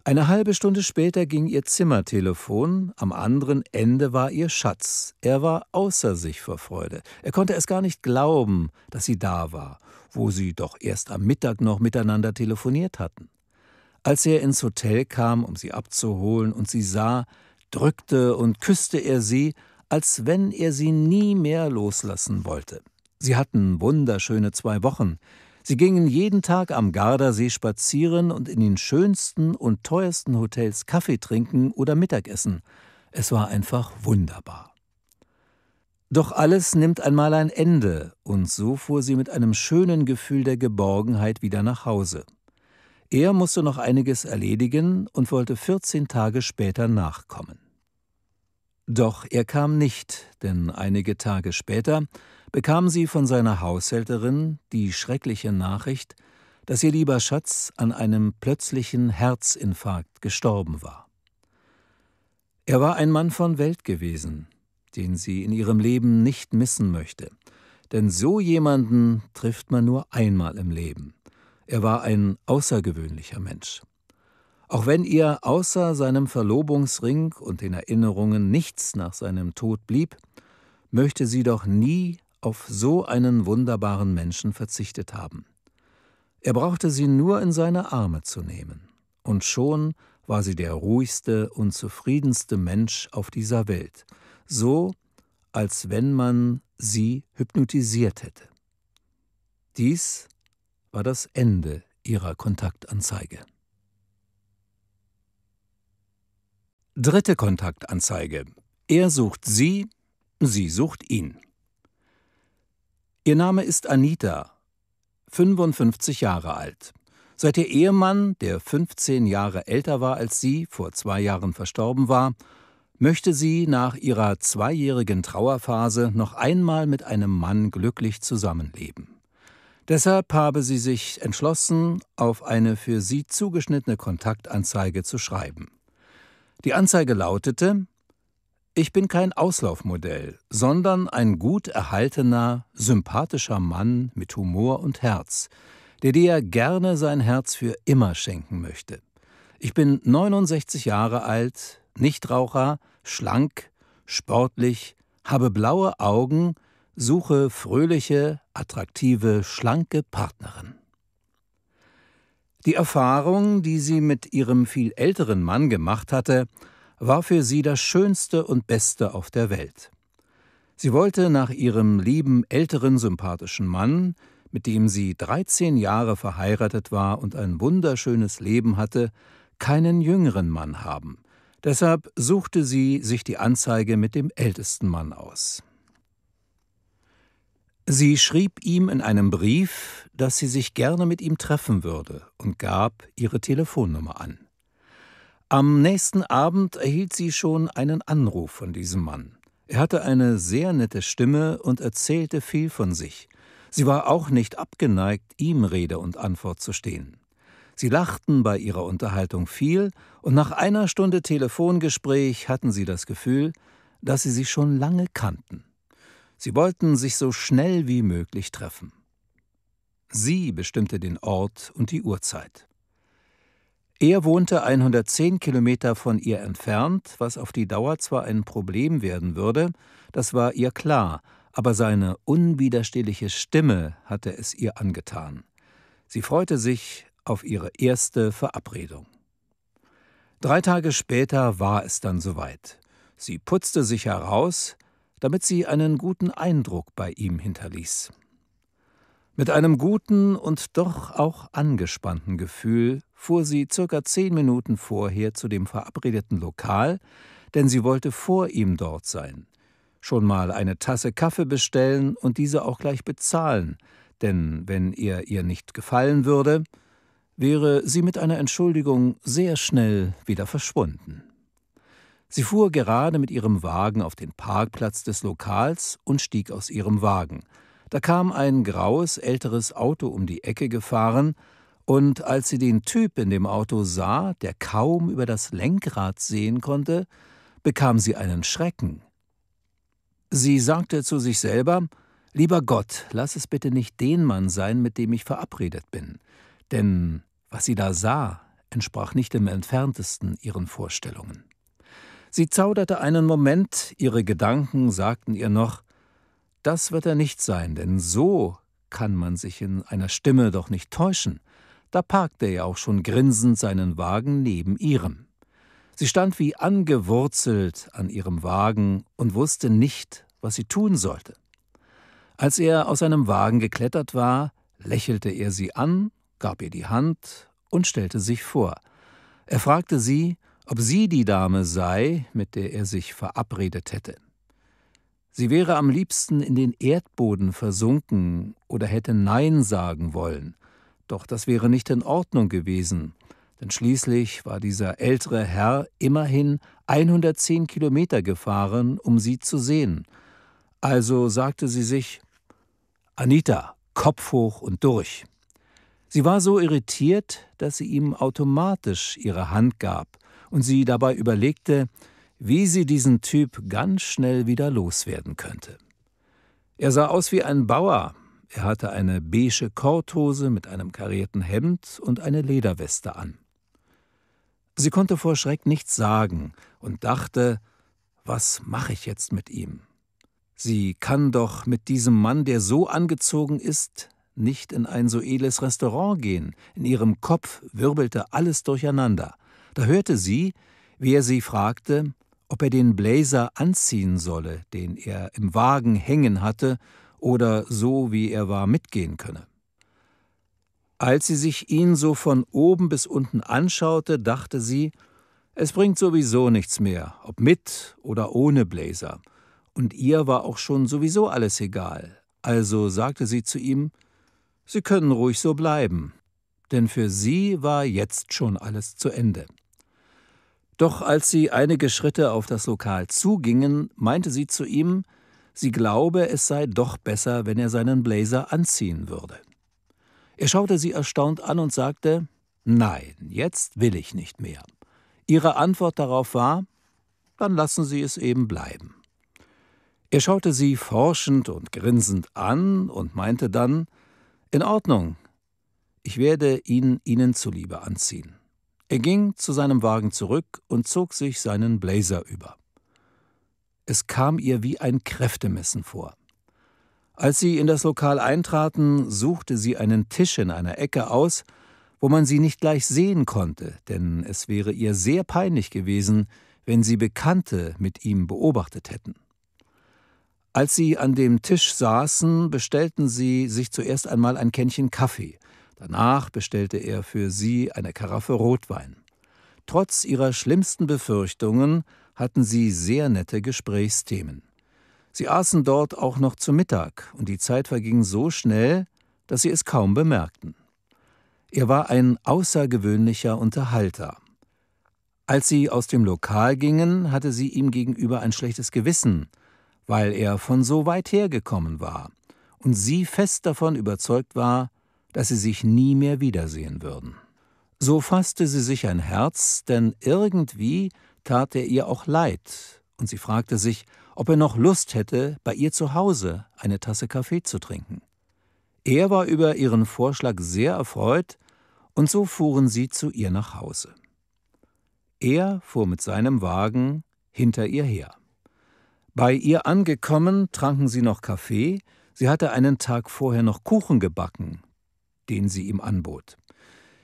Eine halbe Stunde später ging ihr Zimmertelefon, am anderen Ende war ihr Schatz. Er war außer sich vor Freude. Er konnte es gar nicht glauben, dass sie da war, wo sie doch erst am Mittag noch miteinander telefoniert hatten. Als er ins Hotel kam, um sie abzuholen und sie sah, drückte und küsste er sie, als wenn er sie nie mehr loslassen wollte. Sie hatten wunderschöne zwei Wochen. Sie gingen jeden Tag am Gardasee spazieren und in den schönsten und teuersten Hotels Kaffee trinken oder Mittagessen. Es war einfach wunderbar. Doch alles nimmt einmal ein Ende, und so fuhr sie mit einem schönen Gefühl der Geborgenheit wieder nach Hause. Er musste noch einiges erledigen und wollte 14 Tage später nachkommen. Doch er kam nicht, denn einige Tage später bekam sie von seiner Haushälterin die schreckliche Nachricht, dass ihr lieber Schatz an einem plötzlichen Herzinfarkt gestorben war. Er war ein Mann von Welt gewesen, den sie in ihrem Leben nicht missen möchte, denn so jemanden trifft man nur einmal im Leben. Er war ein außergewöhnlicher Mensch. Auch wenn ihr außer seinem Verlobungsring und den Erinnerungen nichts nach seinem Tod blieb, möchte sie doch nie auf so einen wunderbaren Menschen verzichtet haben. Er brauchte sie nur in seine Arme zu nehmen, und schon war sie der ruhigste und zufriedenste Mensch auf dieser Welt, so als wenn man sie hypnotisiert hätte. Dies war das Ende ihrer Kontaktanzeige. Dritte Kontaktanzeige. Er sucht sie, sie sucht ihn. Ihr Name ist Anita, 55 Jahre alt. Seit ihr Ehemann, der 15 Jahre älter war als sie, vor zwei Jahren verstorben war, möchte sie nach ihrer zweijährigen Trauerphase noch einmal mit einem Mann glücklich zusammenleben. Deshalb habe sie sich entschlossen, auf eine für sie zugeschnittene Kontaktanzeige zu schreiben. Die Anzeige lautete Ich bin kein Auslaufmodell, sondern ein gut erhaltener, sympathischer Mann mit Humor und Herz, der dir gerne sein Herz für immer schenken möchte. Ich bin 69 Jahre alt, Nichtraucher, schlank, sportlich, habe blaue Augen, Suche fröhliche, attraktive, schlanke Partnerin. Die Erfahrung, die sie mit ihrem viel älteren Mann gemacht hatte, war für sie das Schönste und Beste auf der Welt. Sie wollte nach ihrem lieben älteren sympathischen Mann, mit dem sie 13 Jahre verheiratet war und ein wunderschönes Leben hatte, keinen jüngeren Mann haben. Deshalb suchte sie sich die Anzeige mit dem ältesten Mann aus. Sie schrieb ihm in einem Brief, dass sie sich gerne mit ihm treffen würde und gab ihre Telefonnummer an. Am nächsten Abend erhielt sie schon einen Anruf von diesem Mann. Er hatte eine sehr nette Stimme und erzählte viel von sich. Sie war auch nicht abgeneigt, ihm Rede und Antwort zu stehen. Sie lachten bei ihrer Unterhaltung viel, und nach einer Stunde Telefongespräch hatten sie das Gefühl, dass sie sich schon lange kannten. Sie wollten sich so schnell wie möglich treffen. Sie bestimmte den Ort und die Uhrzeit. Er wohnte 110 Kilometer von ihr entfernt, was auf die Dauer zwar ein Problem werden würde, das war ihr klar, aber seine unwiderstehliche Stimme hatte es ihr angetan. Sie freute sich auf ihre erste Verabredung. Drei Tage später war es dann soweit. Sie putzte sich heraus, damit sie einen guten Eindruck bei ihm hinterließ. Mit einem guten und doch auch angespannten Gefühl fuhr sie circa zehn Minuten vorher zu dem verabredeten Lokal, denn sie wollte vor ihm dort sein, schon mal eine Tasse Kaffee bestellen und diese auch gleich bezahlen, denn wenn er ihr nicht gefallen würde, wäre sie mit einer Entschuldigung sehr schnell wieder verschwunden. Sie fuhr gerade mit ihrem Wagen auf den Parkplatz des Lokals und stieg aus ihrem Wagen. Da kam ein graues, älteres Auto um die Ecke gefahren, und als sie den Typ in dem Auto sah, der kaum über das Lenkrad sehen konnte, bekam sie einen Schrecken. Sie sagte zu sich selber Lieber Gott, lass es bitte nicht den Mann sein, mit dem ich verabredet bin, denn was sie da sah, entsprach nicht im entferntesten ihren Vorstellungen. Sie zauderte einen Moment, ihre Gedanken sagten ihr noch, das wird er nicht sein, denn so kann man sich in einer Stimme doch nicht täuschen. Da parkte er auch schon grinsend seinen Wagen neben ihrem. Sie stand wie angewurzelt an ihrem Wagen und wusste nicht, was sie tun sollte. Als er aus seinem Wagen geklettert war, lächelte er sie an, gab ihr die Hand und stellte sich vor. Er fragte sie, ob sie die Dame sei, mit der er sich verabredet hätte. Sie wäre am liebsten in den Erdboden versunken oder hätte Nein sagen wollen, doch das wäre nicht in Ordnung gewesen, denn schließlich war dieser ältere Herr immerhin 110 Kilometer gefahren, um sie zu sehen. Also sagte sie sich Anita, Kopf hoch und durch. Sie war so irritiert, dass sie ihm automatisch ihre Hand gab, und sie dabei überlegte, wie sie diesen Typ ganz schnell wieder loswerden könnte. Er sah aus wie ein Bauer, er hatte eine beige Korthose mit einem karierten Hemd und eine Lederweste an. Sie konnte vor Schreck nichts sagen und dachte, was mache ich jetzt mit ihm? Sie kann doch mit diesem Mann, der so angezogen ist, nicht in ein so edles Restaurant gehen. In ihrem Kopf wirbelte alles durcheinander. Da hörte sie, wie er sie fragte, ob er den Blazer anziehen solle, den er im Wagen hängen hatte, oder so wie er war mitgehen könne. Als sie sich ihn so von oben bis unten anschaute, dachte sie, es bringt sowieso nichts mehr, ob mit oder ohne Blazer, und ihr war auch schon sowieso alles egal, also sagte sie zu ihm, Sie können ruhig so bleiben, denn für sie war jetzt schon alles zu Ende. Doch als sie einige Schritte auf das Lokal zugingen, meinte sie zu ihm, sie glaube, es sei doch besser, wenn er seinen Blazer anziehen würde. Er schaute sie erstaunt an und sagte Nein, jetzt will ich nicht mehr. Ihre Antwort darauf war Dann lassen Sie es eben bleiben. Er schaute sie forschend und grinsend an und meinte dann In Ordnung, ich werde ihn Ihnen zuliebe anziehen. Er ging zu seinem Wagen zurück und zog sich seinen Blazer über. Es kam ihr wie ein Kräftemessen vor. Als sie in das Lokal eintraten, suchte sie einen Tisch in einer Ecke aus, wo man sie nicht gleich sehen konnte, denn es wäre ihr sehr peinlich gewesen, wenn sie Bekannte mit ihm beobachtet hätten. Als sie an dem Tisch saßen, bestellten sie sich zuerst einmal ein Kännchen Kaffee – Danach bestellte er für sie eine Karaffe Rotwein. Trotz ihrer schlimmsten Befürchtungen hatten sie sehr nette Gesprächsthemen. Sie aßen dort auch noch zu Mittag, und die Zeit verging so schnell, dass sie es kaum bemerkten. Er war ein außergewöhnlicher Unterhalter. Als sie aus dem Lokal gingen, hatte sie ihm gegenüber ein schlechtes Gewissen, weil er von so weit hergekommen war und sie fest davon überzeugt war, dass sie sich nie mehr wiedersehen würden. So fasste sie sich ein Herz, denn irgendwie tat er ihr auch leid, und sie fragte sich, ob er noch Lust hätte, bei ihr zu Hause eine Tasse Kaffee zu trinken. Er war über ihren Vorschlag sehr erfreut, und so fuhren sie zu ihr nach Hause. Er fuhr mit seinem Wagen hinter ihr her. Bei ihr angekommen, tranken sie noch Kaffee, sie hatte einen Tag vorher noch Kuchen gebacken, den sie ihm anbot.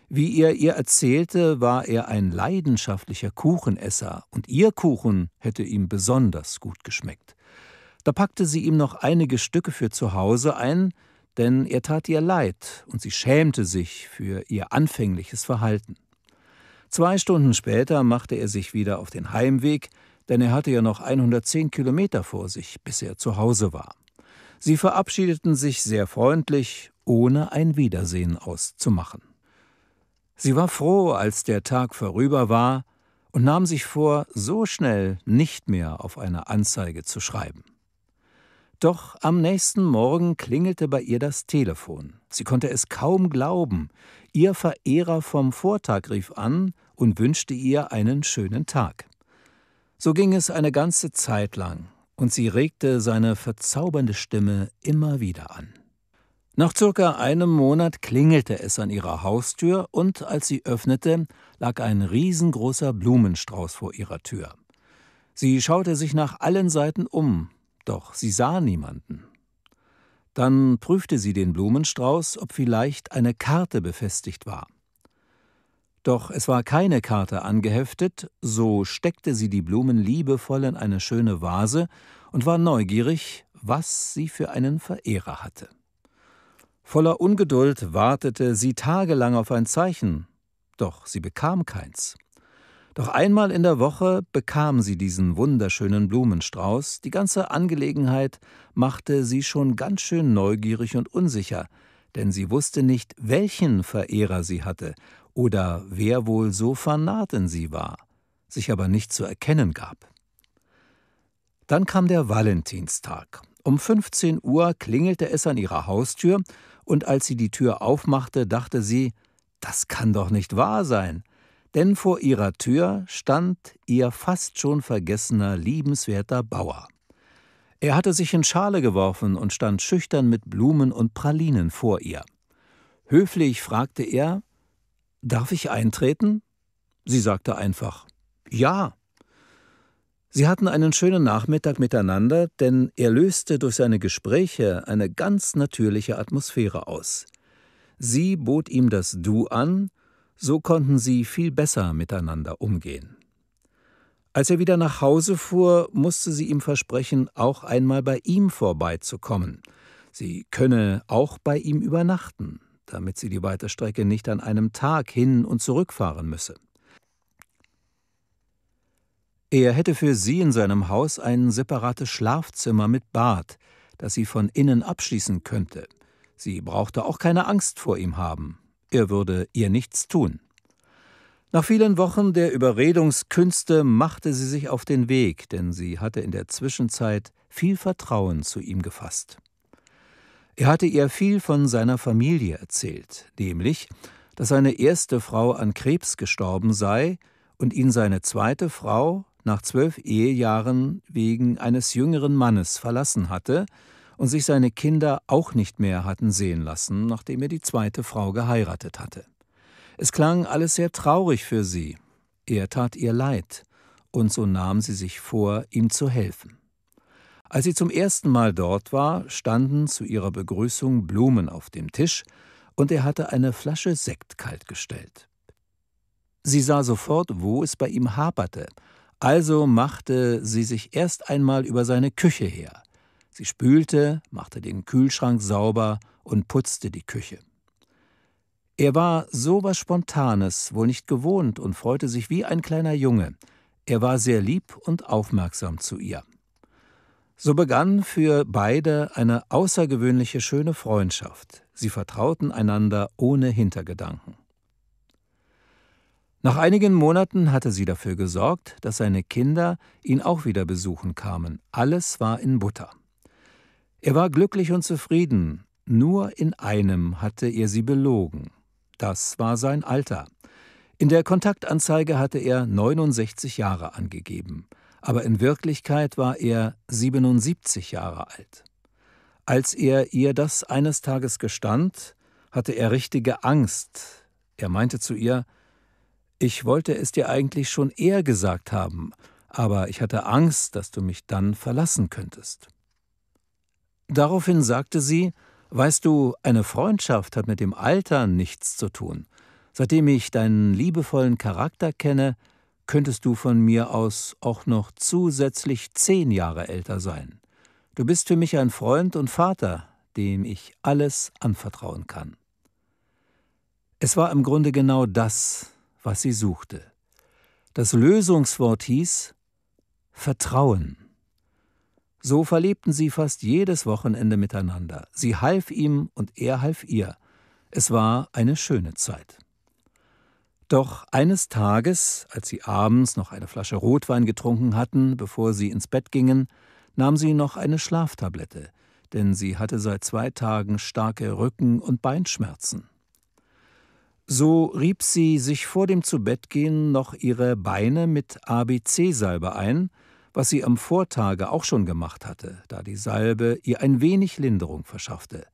Wie er ihr erzählte, war er ein leidenschaftlicher Kuchenesser, und ihr Kuchen hätte ihm besonders gut geschmeckt. Da packte sie ihm noch einige Stücke für zu Hause ein, denn er tat ihr leid, und sie schämte sich für ihr anfängliches Verhalten. Zwei Stunden später machte er sich wieder auf den Heimweg, denn er hatte ja noch 110 Kilometer vor sich, bis er zu Hause war. Sie verabschiedeten sich sehr freundlich, ohne ein Wiedersehen auszumachen. Sie war froh, als der Tag vorüber war, und nahm sich vor, so schnell nicht mehr auf eine Anzeige zu schreiben. Doch am nächsten Morgen klingelte bei ihr das Telefon. Sie konnte es kaum glauben. Ihr Verehrer vom Vortag rief an und wünschte ihr einen schönen Tag. So ging es eine ganze Zeit lang, und sie regte seine verzaubernde Stimme immer wieder an. Nach circa einem Monat klingelte es an ihrer Haustür und als sie öffnete, lag ein riesengroßer Blumenstrauß vor ihrer Tür. Sie schaute sich nach allen Seiten um, doch sie sah niemanden. Dann prüfte sie den Blumenstrauß, ob vielleicht eine Karte befestigt war. Doch es war keine Karte angeheftet, so steckte sie die Blumen liebevoll in eine schöne Vase und war neugierig, was sie für einen Verehrer hatte. Voller Ungeduld wartete sie tagelang auf ein Zeichen, doch sie bekam keins. Doch einmal in der Woche bekam sie diesen wunderschönen Blumenstrauß, die ganze Angelegenheit machte sie schon ganz schön neugierig und unsicher, denn sie wusste nicht, welchen Verehrer sie hatte oder wer wohl so in sie war, sich aber nicht zu erkennen gab. Dann kam der Valentinstag. Um 15 Uhr klingelte es an ihrer Haustür, und als sie die Tür aufmachte, dachte sie, das kann doch nicht wahr sein, denn vor ihrer Tür stand ihr fast schon vergessener, liebenswerter Bauer. Er hatte sich in Schale geworfen und stand schüchtern mit Blumen und Pralinen vor ihr. Höflich fragte er, Darf ich eintreten? Sie sagte einfach Ja. Sie hatten einen schönen Nachmittag miteinander, denn er löste durch seine Gespräche eine ganz natürliche Atmosphäre aus. Sie bot ihm das Du an, so konnten sie viel besser miteinander umgehen. Als er wieder nach Hause fuhr, musste sie ihm versprechen, auch einmal bei ihm vorbeizukommen. Sie könne auch bei ihm übernachten damit sie die weite Strecke nicht an einem Tag hin und zurückfahren müsse. Er hätte für sie in seinem Haus ein separates Schlafzimmer mit Bad, das sie von innen abschließen könnte. Sie brauchte auch keine Angst vor ihm haben. Er würde ihr nichts tun. Nach vielen Wochen der Überredungskünste machte sie sich auf den Weg, denn sie hatte in der Zwischenzeit viel Vertrauen zu ihm gefasst. Er hatte ihr viel von seiner Familie erzählt, nämlich, dass seine erste Frau an Krebs gestorben sei und ihn seine zweite Frau nach zwölf Ehejahren wegen eines jüngeren Mannes verlassen hatte und sich seine Kinder auch nicht mehr hatten sehen lassen, nachdem er die zweite Frau geheiratet hatte. Es klang alles sehr traurig für sie. Er tat ihr leid, und so nahm sie sich vor, ihm zu helfen. Als sie zum ersten Mal dort war, standen zu ihrer Begrüßung Blumen auf dem Tisch, und er hatte eine Flasche Sekt kaltgestellt. Sie sah sofort, wo es bei ihm haperte, also machte sie sich erst einmal über seine Küche her. Sie spülte, machte den Kühlschrank sauber und putzte die Küche. Er war so was Spontanes wohl nicht gewohnt und freute sich wie ein kleiner Junge. Er war sehr lieb und aufmerksam zu ihr. So begann für beide eine außergewöhnliche schöne Freundschaft. Sie vertrauten einander ohne Hintergedanken. Nach einigen Monaten hatte sie dafür gesorgt, dass seine Kinder ihn auch wieder besuchen kamen. Alles war in Butter. Er war glücklich und zufrieden, nur in einem hatte er sie belogen. Das war sein Alter. In der Kontaktanzeige hatte er 69 Jahre angegeben aber in Wirklichkeit war er 77 Jahre alt. Als er ihr das eines Tages gestand, hatte er richtige Angst. Er meinte zu ihr, ich wollte es dir eigentlich schon eher gesagt haben, aber ich hatte Angst, dass du mich dann verlassen könntest. Daraufhin sagte sie, Weißt du, eine Freundschaft hat mit dem Alter nichts zu tun. Seitdem ich deinen liebevollen Charakter kenne, könntest du von mir aus auch noch zusätzlich zehn Jahre älter sein. Du bist für mich ein Freund und Vater, dem ich alles anvertrauen kann. Es war im Grunde genau das, was sie suchte. Das Lösungswort hieß Vertrauen. So verlebten sie fast jedes Wochenende miteinander. Sie half ihm und er half ihr. Es war eine schöne Zeit. Doch eines Tages, als sie abends noch eine Flasche Rotwein getrunken hatten, bevor sie ins Bett gingen, nahm sie noch eine Schlaftablette, denn sie hatte seit zwei Tagen starke Rücken- und Beinschmerzen. So rieb sie sich vor dem Zubettgehen noch ihre Beine mit ABC-Salbe ein, was sie am Vortage auch schon gemacht hatte, da die Salbe ihr ein wenig Linderung verschaffte.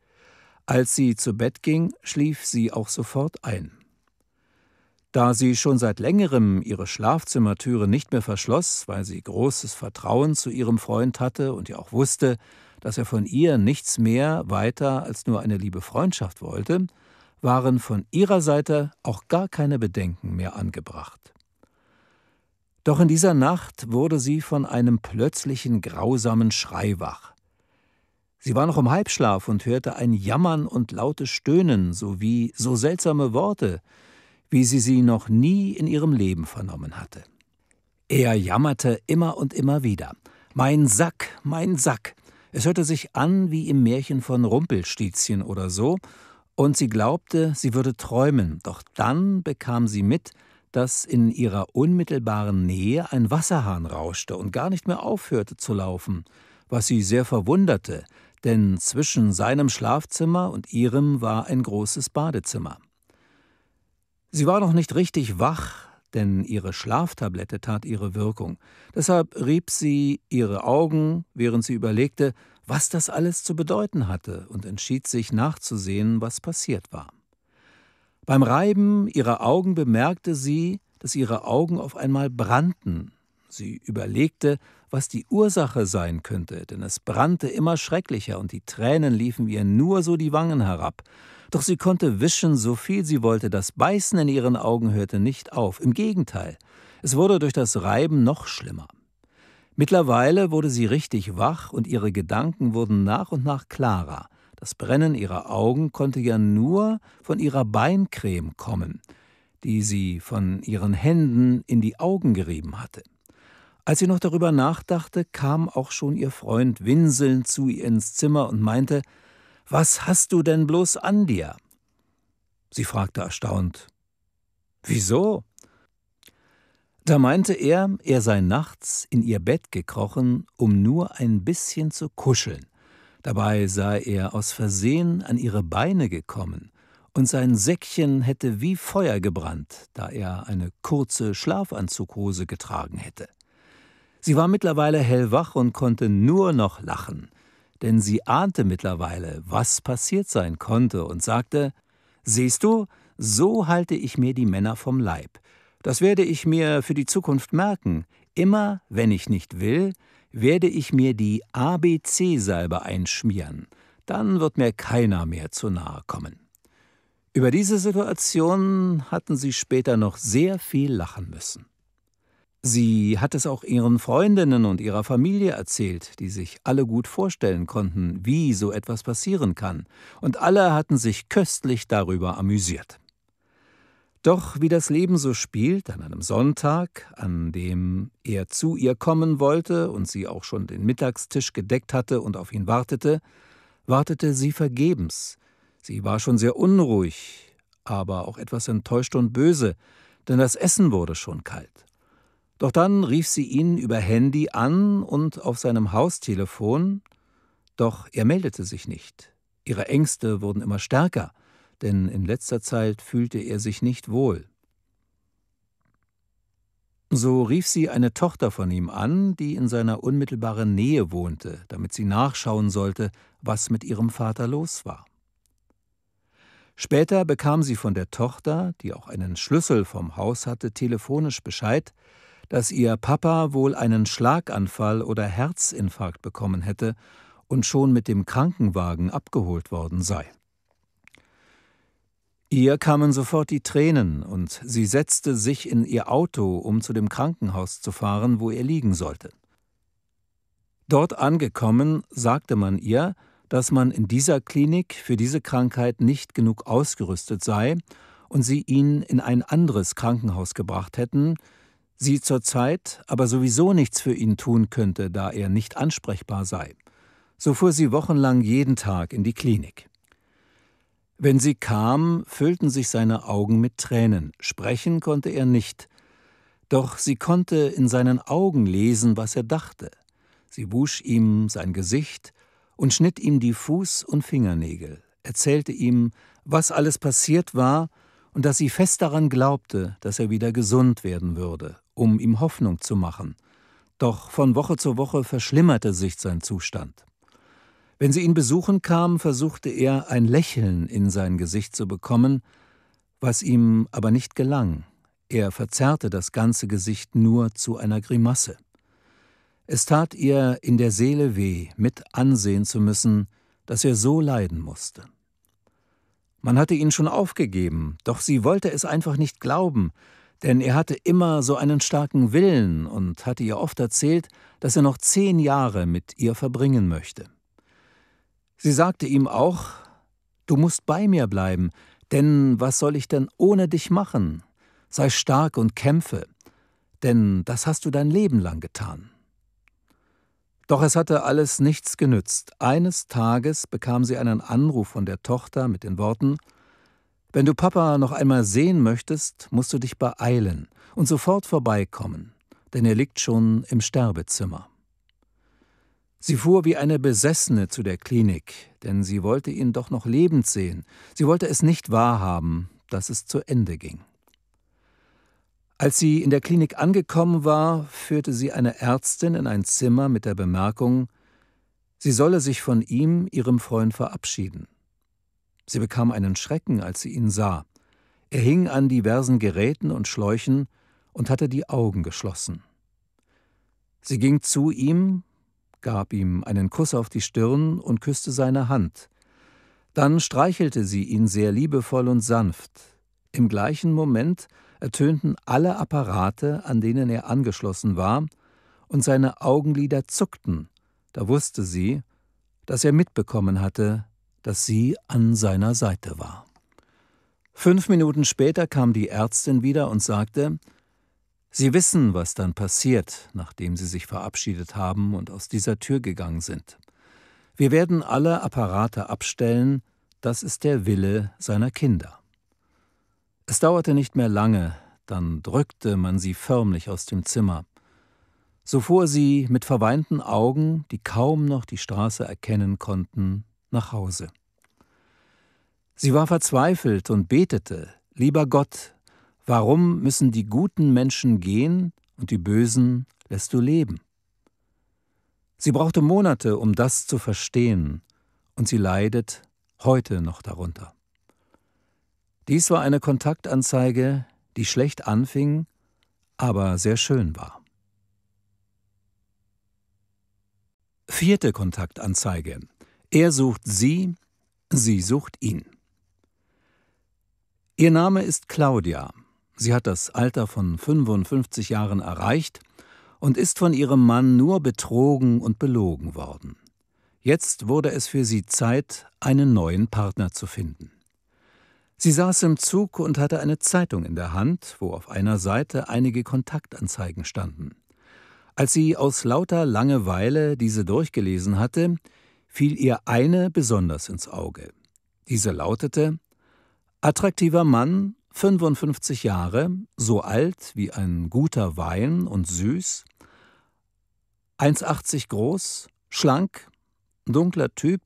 Als sie zu Bett ging, schlief sie auch sofort ein. Da sie schon seit längerem ihre Schlafzimmertüre nicht mehr verschloss, weil sie großes Vertrauen zu ihrem Freund hatte und ja auch wusste, dass er von ihr nichts mehr weiter als nur eine liebe Freundschaft wollte, waren von ihrer Seite auch gar keine Bedenken mehr angebracht. Doch in dieser Nacht wurde sie von einem plötzlichen grausamen Schrei wach. Sie war noch im Halbschlaf und hörte ein Jammern und lautes Stöhnen sowie so seltsame Worte, wie sie sie noch nie in ihrem Leben vernommen hatte. Er jammerte immer und immer wieder. Mein Sack, mein Sack. Es hörte sich an wie im Märchen von Rumpelstilzchen oder so, und sie glaubte, sie würde träumen, doch dann bekam sie mit, dass in ihrer unmittelbaren Nähe ein Wasserhahn rauschte und gar nicht mehr aufhörte zu laufen, was sie sehr verwunderte, denn zwischen seinem Schlafzimmer und ihrem war ein großes Badezimmer. Sie war noch nicht richtig wach, denn ihre Schlaftablette tat ihre Wirkung. Deshalb rieb sie ihre Augen, während sie überlegte, was das alles zu bedeuten hatte, und entschied sich nachzusehen, was passiert war. Beim Reiben ihrer Augen bemerkte sie, dass ihre Augen auf einmal brannten. Sie überlegte, was die Ursache sein könnte, denn es brannte immer schrecklicher und die Tränen liefen ihr nur so die Wangen herab. Doch sie konnte wischen, so viel sie wollte. Das Beißen in ihren Augen hörte nicht auf. Im Gegenteil, es wurde durch das Reiben noch schlimmer. Mittlerweile wurde sie richtig wach und ihre Gedanken wurden nach und nach klarer. Das Brennen ihrer Augen konnte ja nur von ihrer Beincreme kommen, die sie von ihren Händen in die Augen gerieben hatte. Als sie noch darüber nachdachte, kam auch schon ihr Freund winselnd zu ihr ins Zimmer und meinte, was hast du denn bloß an dir? Sie fragte erstaunt. Wieso? Da meinte er, er sei nachts in ihr Bett gekrochen, um nur ein bisschen zu kuscheln. Dabei sei er aus Versehen an ihre Beine gekommen, und sein Säckchen hätte wie Feuer gebrannt, da er eine kurze Schlafanzughose getragen hätte. Sie war mittlerweile hellwach und konnte nur noch lachen denn sie ahnte mittlerweile, was passiert sein konnte, und sagte Siehst du, so halte ich mir die Männer vom Leib. Das werde ich mir für die Zukunft merken. Immer, wenn ich nicht will, werde ich mir die ABC-Salbe einschmieren. Dann wird mir keiner mehr zu nahe kommen. Über diese Situation hatten sie später noch sehr viel lachen müssen. Sie hat es auch ihren Freundinnen und ihrer Familie erzählt, die sich alle gut vorstellen konnten, wie so etwas passieren kann, und alle hatten sich köstlich darüber amüsiert. Doch wie das Leben so spielt, an einem Sonntag, an dem er zu ihr kommen wollte und sie auch schon den Mittagstisch gedeckt hatte und auf ihn wartete, wartete sie vergebens. Sie war schon sehr unruhig, aber auch etwas enttäuscht und böse, denn das Essen wurde schon kalt. Doch dann rief sie ihn über Handy an und auf seinem Haustelefon, doch er meldete sich nicht. Ihre Ängste wurden immer stärker, denn in letzter Zeit fühlte er sich nicht wohl. So rief sie eine Tochter von ihm an, die in seiner unmittelbaren Nähe wohnte, damit sie nachschauen sollte, was mit ihrem Vater los war. Später bekam sie von der Tochter, die auch einen Schlüssel vom Haus hatte, telefonisch Bescheid, dass ihr Papa wohl einen Schlaganfall oder Herzinfarkt bekommen hätte und schon mit dem Krankenwagen abgeholt worden sei. Ihr kamen sofort die Tränen und sie setzte sich in ihr Auto, um zu dem Krankenhaus zu fahren, wo er liegen sollte. Dort angekommen, sagte man ihr, dass man in dieser Klinik für diese Krankheit nicht genug ausgerüstet sei und sie ihn in ein anderes Krankenhaus gebracht hätten, sie zurzeit aber sowieso nichts für ihn tun könnte, da er nicht ansprechbar sei. So fuhr sie wochenlang jeden Tag in die Klinik. Wenn sie kam, füllten sich seine Augen mit Tränen, sprechen konnte er nicht, doch sie konnte in seinen Augen lesen, was er dachte. Sie wusch ihm sein Gesicht und schnitt ihm die Fuß- und Fingernägel, erzählte ihm, was alles passiert war und dass sie fest daran glaubte, dass er wieder gesund werden würde um ihm Hoffnung zu machen. Doch von Woche zu Woche verschlimmerte sich sein Zustand. Wenn sie ihn besuchen kam, versuchte er ein Lächeln in sein Gesicht zu bekommen, was ihm aber nicht gelang. Er verzerrte das ganze Gesicht nur zu einer Grimasse. Es tat ihr in der Seele weh, mit ansehen zu müssen, dass er so leiden musste. Man hatte ihn schon aufgegeben, doch sie wollte es einfach nicht glauben, denn er hatte immer so einen starken Willen und hatte ihr oft erzählt, dass er noch zehn Jahre mit ihr verbringen möchte. Sie sagte ihm auch Du musst bei mir bleiben, denn was soll ich denn ohne dich machen? Sei stark und kämpfe, denn das hast du dein Leben lang getan. Doch es hatte alles nichts genützt. Eines Tages bekam sie einen Anruf von der Tochter mit den Worten wenn du Papa noch einmal sehen möchtest, musst du dich beeilen und sofort vorbeikommen, denn er liegt schon im Sterbezimmer. Sie fuhr wie eine Besessene zu der Klinik, denn sie wollte ihn doch noch lebend sehen. Sie wollte es nicht wahrhaben, dass es zu Ende ging. Als sie in der Klinik angekommen war, führte sie eine Ärztin in ein Zimmer mit der Bemerkung, sie solle sich von ihm, ihrem Freund, verabschieden. Sie bekam einen Schrecken, als sie ihn sah. Er hing an diversen Geräten und Schläuchen und hatte die Augen geschlossen. Sie ging zu ihm, gab ihm einen Kuss auf die Stirn und küsste seine Hand. Dann streichelte sie ihn sehr liebevoll und sanft. Im gleichen Moment ertönten alle Apparate, an denen er angeschlossen war, und seine Augenlider zuckten. Da wusste sie, dass er mitbekommen hatte, dass sie an seiner Seite war. Fünf Minuten später kam die Ärztin wieder und sagte, Sie wissen, was dann passiert, nachdem Sie sich verabschiedet haben und aus dieser Tür gegangen sind. Wir werden alle Apparate abstellen, das ist der Wille seiner Kinder. Es dauerte nicht mehr lange, dann drückte man sie förmlich aus dem Zimmer. So fuhr sie mit verweinten Augen, die kaum noch die Straße erkennen konnten, nach Hause. Sie war verzweifelt und betete, Lieber Gott, warum müssen die guten Menschen gehen und die bösen lässt du leben? Sie brauchte Monate, um das zu verstehen, und sie leidet heute noch darunter. Dies war eine Kontaktanzeige, die schlecht anfing, aber sehr schön war. Vierte Kontaktanzeige er sucht sie, sie sucht ihn. Ihr Name ist Claudia. Sie hat das Alter von 55 Jahren erreicht und ist von ihrem Mann nur betrogen und belogen worden. Jetzt wurde es für sie Zeit, einen neuen Partner zu finden. Sie saß im Zug und hatte eine Zeitung in der Hand, wo auf einer Seite einige Kontaktanzeigen standen. Als sie aus lauter Langeweile diese durchgelesen hatte, fiel ihr eine besonders ins Auge. Diese lautete Attraktiver Mann, 55 Jahre, so alt wie ein guter Wein und süß, 1,80 groß, schlank, dunkler Typ,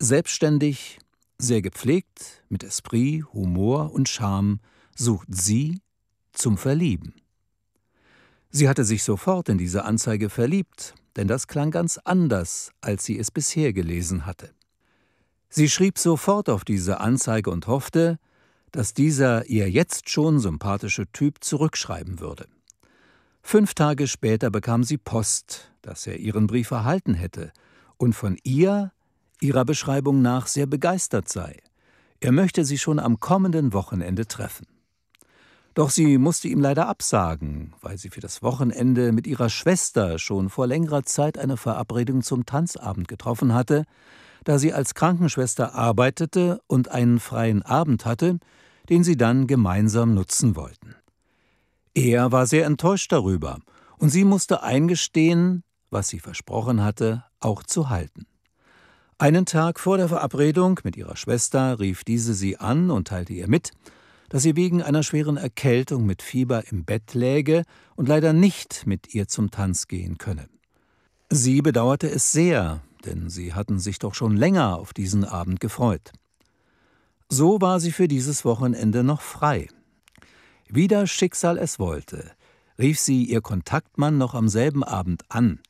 selbstständig, sehr gepflegt, mit Esprit, Humor und Charme, sucht sie zum Verlieben. Sie hatte sich sofort in diese Anzeige verliebt denn das klang ganz anders, als sie es bisher gelesen hatte. Sie schrieb sofort auf diese Anzeige und hoffte, dass dieser ihr jetzt schon sympathische Typ zurückschreiben würde. Fünf Tage später bekam sie Post, dass er ihren Brief erhalten hätte und von ihr, ihrer Beschreibung nach, sehr begeistert sei. Er möchte sie schon am kommenden Wochenende treffen. Doch sie musste ihm leider absagen, weil sie für das Wochenende mit ihrer Schwester schon vor längerer Zeit eine Verabredung zum Tanzabend getroffen hatte. Da sie als Krankenschwester arbeitete und einen freien Abend hatte, den sie dann gemeinsam nutzen wollten. Er war sehr enttäuscht darüber und sie musste eingestehen, was sie versprochen hatte, auch zu halten. Einen Tag vor der Verabredung mit ihrer Schwester rief diese sie an und teilte ihr mit, dass sie wegen einer schweren Erkältung mit Fieber im Bett läge und leider nicht mit ihr zum Tanz gehen könne. Sie bedauerte es sehr, denn sie hatten sich doch schon länger auf diesen Abend gefreut. So war sie für dieses Wochenende noch frei. Wie das Schicksal es wollte, rief sie ihr Kontaktmann noch am selben Abend an.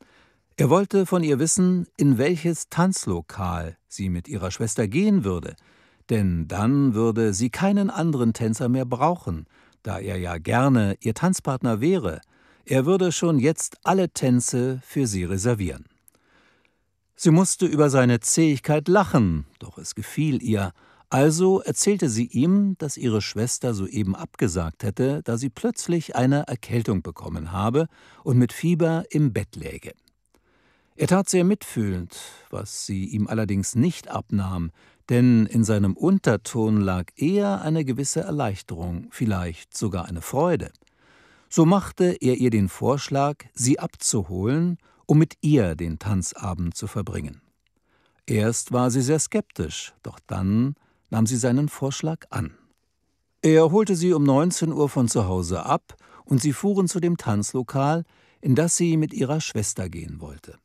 Er wollte von ihr wissen, in welches Tanzlokal sie mit ihrer Schwester gehen würde – denn dann würde sie keinen anderen Tänzer mehr brauchen, da er ja gerne ihr Tanzpartner wäre, er würde schon jetzt alle Tänze für sie reservieren. Sie musste über seine Zähigkeit lachen, doch es gefiel ihr, also erzählte sie ihm, dass ihre Schwester soeben abgesagt hätte, da sie plötzlich eine Erkältung bekommen habe und mit Fieber im Bett läge. Er tat sehr mitfühlend, was sie ihm allerdings nicht abnahm, denn in seinem Unterton lag eher eine gewisse Erleichterung, vielleicht sogar eine Freude. So machte er ihr den Vorschlag, sie abzuholen, um mit ihr den Tanzabend zu verbringen. Erst war sie sehr skeptisch, doch dann nahm sie seinen Vorschlag an. Er holte sie um 19 Uhr von zu Hause ab und sie fuhren zu dem Tanzlokal, in das sie mit ihrer Schwester gehen wollte.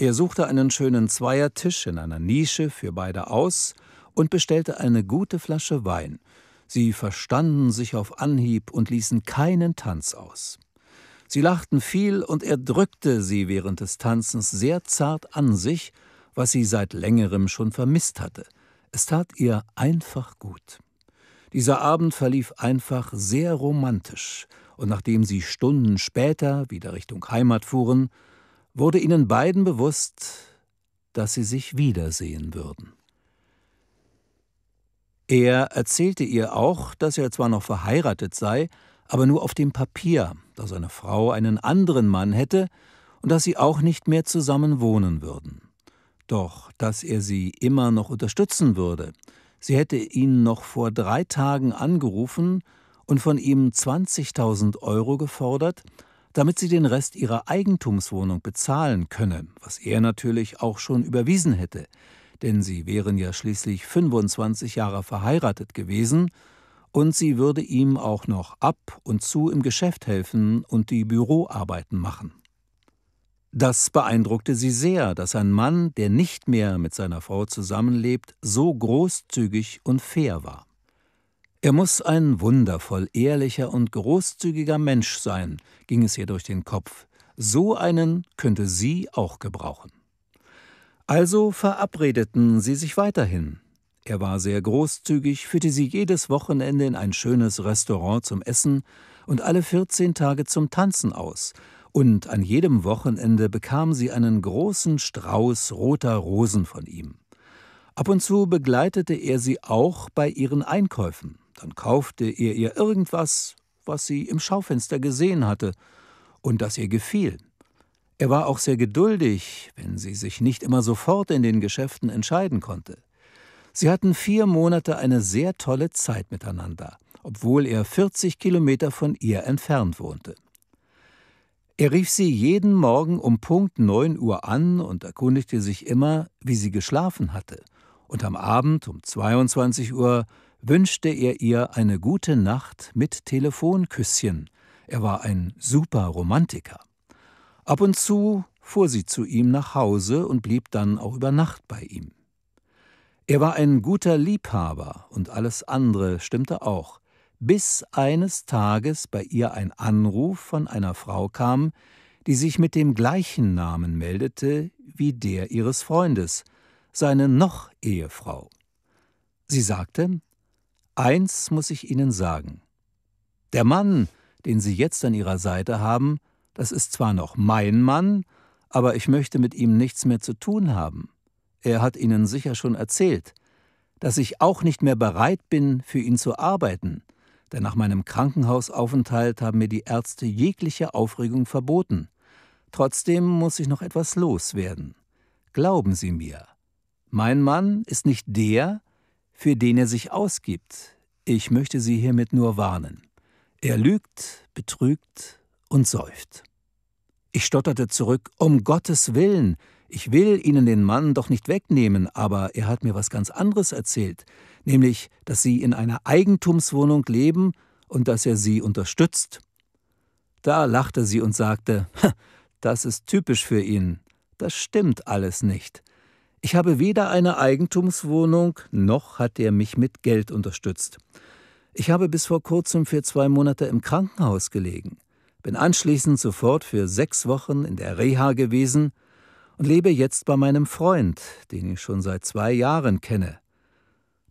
Er suchte einen schönen Zweiertisch in einer Nische für beide aus und bestellte eine gute Flasche Wein. Sie verstanden sich auf Anhieb und ließen keinen Tanz aus. Sie lachten viel und er drückte sie während des Tanzens sehr zart an sich, was sie seit längerem schon vermisst hatte. Es tat ihr einfach gut. Dieser Abend verlief einfach sehr romantisch, und nachdem sie Stunden später wieder Richtung Heimat fuhren, wurde ihnen beiden bewusst, dass sie sich wiedersehen würden. Er erzählte ihr auch, dass er zwar noch verheiratet sei, aber nur auf dem Papier, da seine Frau einen anderen Mann hätte und dass sie auch nicht mehr zusammen wohnen würden. Doch dass er sie immer noch unterstützen würde. Sie hätte ihn noch vor drei Tagen angerufen und von ihm 20.000 Euro gefordert, damit sie den Rest ihrer Eigentumswohnung bezahlen könne, was er natürlich auch schon überwiesen hätte, denn sie wären ja schließlich 25 Jahre verheiratet gewesen, und sie würde ihm auch noch ab und zu im Geschäft helfen und die Büroarbeiten machen. Das beeindruckte sie sehr, dass ein Mann, der nicht mehr mit seiner Frau zusammenlebt, so großzügig und fair war. Er muss ein wundervoll ehrlicher und großzügiger Mensch sein, ging es ihr durch den Kopf. So einen könnte sie auch gebrauchen. Also verabredeten sie sich weiterhin. Er war sehr großzügig, führte sie jedes Wochenende in ein schönes Restaurant zum Essen und alle 14 Tage zum Tanzen aus, und an jedem Wochenende bekam sie einen großen Strauß roter Rosen von ihm. Ab und zu begleitete er sie auch bei ihren Einkäufen. Dann kaufte er ihr irgendwas, was sie im Schaufenster gesehen hatte und das ihr gefiel. Er war auch sehr geduldig, wenn sie sich nicht immer sofort in den Geschäften entscheiden konnte. Sie hatten vier Monate eine sehr tolle Zeit miteinander, obwohl er 40 Kilometer von ihr entfernt wohnte. Er rief sie jeden Morgen um Punkt 9 Uhr an und erkundigte sich immer, wie sie geschlafen hatte, und am Abend um 22 Uhr, wünschte er ihr eine gute Nacht mit Telefonküsschen. Er war ein super Romantiker. Ab und zu fuhr sie zu ihm nach Hause und blieb dann auch über Nacht bei ihm. Er war ein guter Liebhaber und alles andere stimmte auch, bis eines Tages bei ihr ein Anruf von einer Frau kam, die sich mit dem gleichen Namen meldete wie der ihres Freundes, seine noch Ehefrau. Sie sagte, Eins muss ich Ihnen sagen. Der Mann, den Sie jetzt an Ihrer Seite haben, das ist zwar noch mein Mann, aber ich möchte mit ihm nichts mehr zu tun haben. Er hat Ihnen sicher schon erzählt, dass ich auch nicht mehr bereit bin, für ihn zu arbeiten, denn nach meinem Krankenhausaufenthalt haben mir die Ärzte jegliche Aufregung verboten. Trotzdem muss ich noch etwas loswerden. Glauben Sie mir, mein Mann ist nicht der, für den er sich ausgibt. Ich möchte Sie hiermit nur warnen. Er lügt, betrügt und säuft. Ich stotterte zurück, um Gottes Willen, ich will Ihnen den Mann doch nicht wegnehmen, aber er hat mir was ganz anderes erzählt, nämlich, dass Sie in einer Eigentumswohnung leben und dass er Sie unterstützt. Da lachte sie und sagte, das ist typisch für ihn, das stimmt alles nicht. Ich habe weder eine Eigentumswohnung, noch hat er mich mit Geld unterstützt. Ich habe bis vor kurzem für zwei Monate im Krankenhaus gelegen, bin anschließend sofort für sechs Wochen in der Reha gewesen und lebe jetzt bei meinem Freund, den ich schon seit zwei Jahren kenne.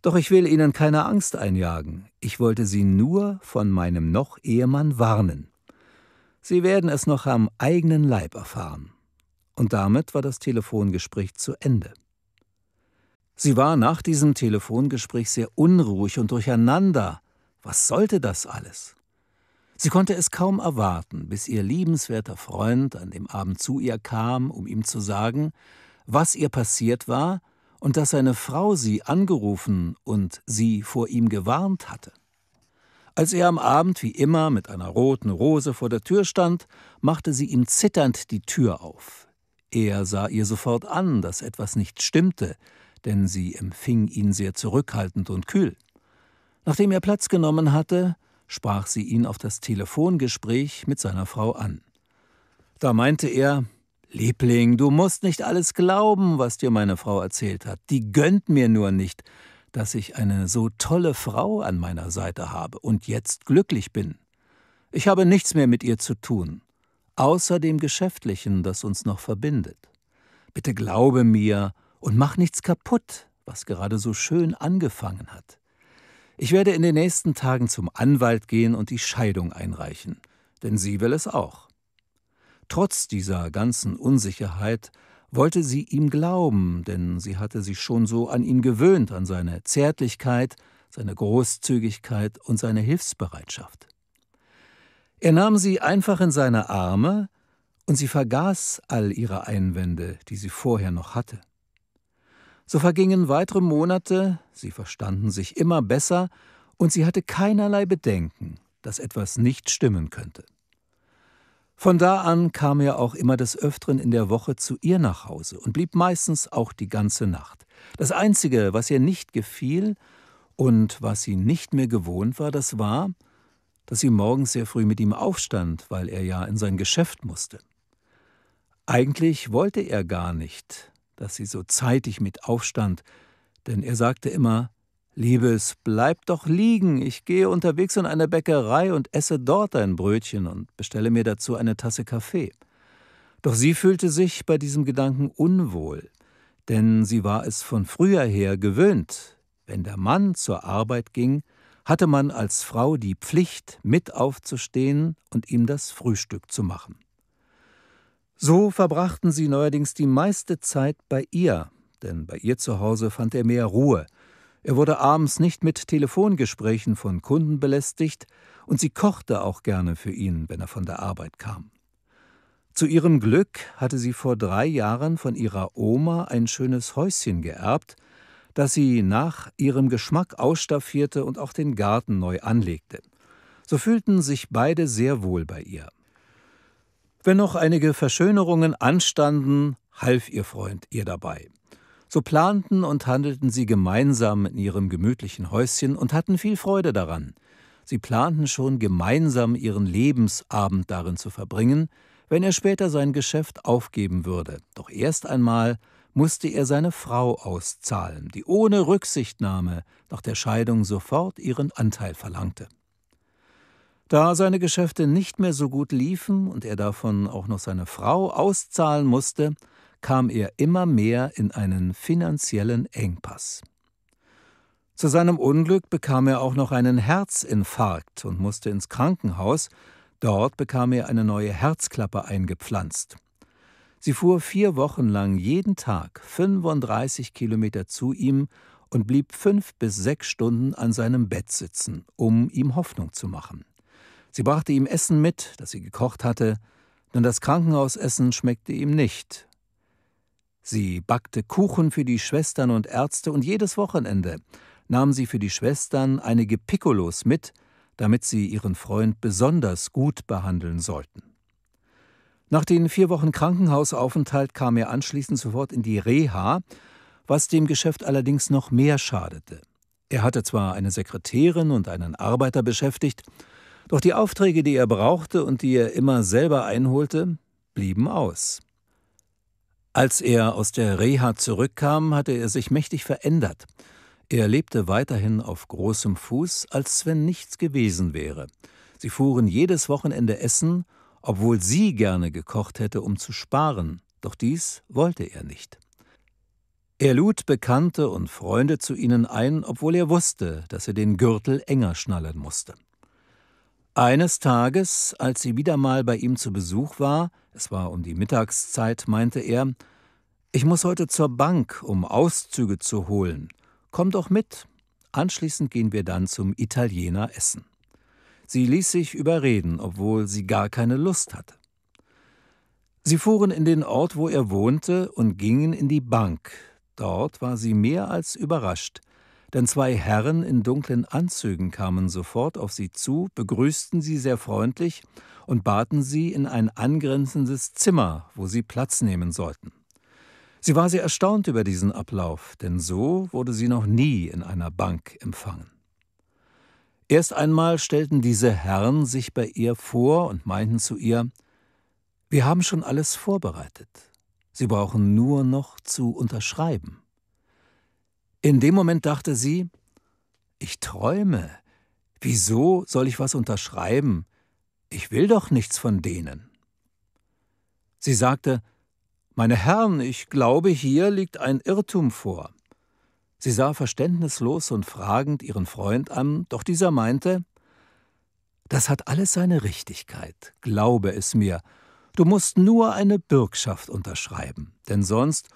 Doch ich will Ihnen keine Angst einjagen, ich wollte Sie nur von meinem noch Ehemann warnen. Sie werden es noch am eigenen Leib erfahren. Und damit war das Telefongespräch zu Ende. Sie war nach diesem Telefongespräch sehr unruhig und durcheinander. Was sollte das alles? Sie konnte es kaum erwarten, bis ihr liebenswerter Freund an dem Abend zu ihr kam, um ihm zu sagen, was ihr passiert war und dass seine Frau sie angerufen und sie vor ihm gewarnt hatte. Als er am Abend wie immer mit einer roten Rose vor der Tür stand, machte sie ihm zitternd die Tür auf. Er sah ihr sofort an, dass etwas nicht stimmte, denn sie empfing ihn sehr zurückhaltend und kühl. Nachdem er Platz genommen hatte, sprach sie ihn auf das Telefongespräch mit seiner Frau an. Da meinte er Liebling, du musst nicht alles glauben, was dir meine Frau erzählt hat. Die gönnt mir nur nicht, dass ich eine so tolle Frau an meiner Seite habe und jetzt glücklich bin. Ich habe nichts mehr mit ihr zu tun, außer dem Geschäftlichen, das uns noch verbindet. Bitte glaube mir und mach nichts kaputt, was gerade so schön angefangen hat. Ich werde in den nächsten Tagen zum Anwalt gehen und die Scheidung einreichen, denn sie will es auch. Trotz dieser ganzen Unsicherheit wollte sie ihm glauben, denn sie hatte sich schon so an ihn gewöhnt, an seine Zärtlichkeit, seine Großzügigkeit und seine Hilfsbereitschaft. Er nahm sie einfach in seine Arme, und sie vergaß all ihre Einwände, die sie vorher noch hatte. So vergingen weitere Monate, sie verstanden sich immer besser und sie hatte keinerlei Bedenken, dass etwas nicht stimmen könnte. Von da an kam er auch immer des Öfteren in der Woche zu ihr nach Hause und blieb meistens auch die ganze Nacht. Das Einzige, was ihr nicht gefiel und was sie nicht mehr gewohnt war, das war, dass sie morgens sehr früh mit ihm aufstand, weil er ja in sein Geschäft musste. Eigentlich wollte er gar nicht, dass sie so zeitig mit aufstand, denn er sagte immer Liebes, bleib doch liegen, ich gehe unterwegs in eine Bäckerei und esse dort ein Brötchen und bestelle mir dazu eine Tasse Kaffee. Doch sie fühlte sich bei diesem Gedanken unwohl, denn sie war es von früher her gewöhnt, wenn der Mann zur Arbeit ging, hatte man als Frau die Pflicht, mit aufzustehen und ihm das Frühstück zu machen. So verbrachten sie neuerdings die meiste Zeit bei ihr, denn bei ihr zu Hause fand er mehr Ruhe. Er wurde abends nicht mit Telefongesprächen von Kunden belästigt und sie kochte auch gerne für ihn, wenn er von der Arbeit kam. Zu ihrem Glück hatte sie vor drei Jahren von ihrer Oma ein schönes Häuschen geerbt, das sie nach ihrem Geschmack ausstaffierte und auch den Garten neu anlegte. So fühlten sich beide sehr wohl bei ihr. Wenn noch einige Verschönerungen anstanden, half ihr Freund ihr dabei. So planten und handelten sie gemeinsam in ihrem gemütlichen Häuschen und hatten viel Freude daran. Sie planten schon gemeinsam ihren Lebensabend darin zu verbringen, wenn er später sein Geschäft aufgeben würde. Doch erst einmal musste er seine Frau auszahlen, die ohne Rücksichtnahme nach der Scheidung sofort ihren Anteil verlangte. Da seine Geschäfte nicht mehr so gut liefen und er davon auch noch seine Frau auszahlen musste, kam er immer mehr in einen finanziellen Engpass. Zu seinem Unglück bekam er auch noch einen Herzinfarkt und musste ins Krankenhaus, dort bekam er eine neue Herzklappe eingepflanzt. Sie fuhr vier Wochen lang jeden Tag 35 Kilometer zu ihm und blieb fünf bis sechs Stunden an seinem Bett sitzen, um ihm Hoffnung zu machen. Sie brachte ihm Essen mit, das sie gekocht hatte, denn das Krankenhausessen schmeckte ihm nicht. Sie backte Kuchen für die Schwestern und Ärzte und jedes Wochenende nahm sie für die Schwestern einige Piccolos mit, damit sie ihren Freund besonders gut behandeln sollten. Nach den vier Wochen Krankenhausaufenthalt kam er anschließend sofort in die Reha, was dem Geschäft allerdings noch mehr schadete. Er hatte zwar eine Sekretärin und einen Arbeiter beschäftigt, doch die Aufträge, die er brauchte und die er immer selber einholte, blieben aus. Als er aus der Reha zurückkam, hatte er sich mächtig verändert. Er lebte weiterhin auf großem Fuß, als wenn nichts gewesen wäre. Sie fuhren jedes Wochenende essen, obwohl sie gerne gekocht hätte, um zu sparen, doch dies wollte er nicht. Er lud Bekannte und Freunde zu ihnen ein, obwohl er wusste, dass er den Gürtel enger schnallen musste. Eines Tages, als sie wieder mal bei ihm zu Besuch war, es war um die Mittagszeit, meinte er, ich muss heute zur Bank, um Auszüge zu holen. Komm doch mit. Anschließend gehen wir dann zum Italiener essen. Sie ließ sich überreden, obwohl sie gar keine Lust hatte. Sie fuhren in den Ort, wo er wohnte, und gingen in die Bank. Dort war sie mehr als überrascht denn zwei Herren in dunklen Anzügen kamen sofort auf sie zu, begrüßten sie sehr freundlich und baten sie in ein angrenzendes Zimmer, wo sie Platz nehmen sollten. Sie war sehr erstaunt über diesen Ablauf, denn so wurde sie noch nie in einer Bank empfangen. Erst einmal stellten diese Herren sich bei ihr vor und meinten zu ihr Wir haben schon alles vorbereitet. Sie brauchen nur noch zu unterschreiben. In dem Moment dachte sie, ich träume. Wieso soll ich was unterschreiben? Ich will doch nichts von denen. Sie sagte, Meine Herren, ich glaube, hier liegt ein Irrtum vor. Sie sah verständnislos und fragend ihren Freund an, doch dieser meinte, Das hat alles seine Richtigkeit, glaube es mir. Du musst nur eine Bürgschaft unterschreiben, denn sonst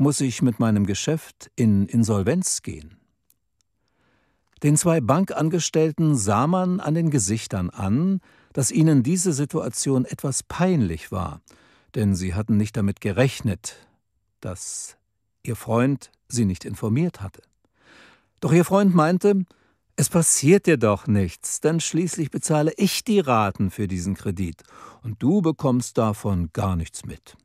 muss ich mit meinem Geschäft in Insolvenz gehen. Den zwei Bankangestellten sah man an den Gesichtern an, dass ihnen diese Situation etwas peinlich war, denn sie hatten nicht damit gerechnet, dass ihr Freund sie nicht informiert hatte. Doch ihr Freund meinte, es passiert dir doch nichts, denn schließlich bezahle ich die Raten für diesen Kredit und du bekommst davon gar nichts mit.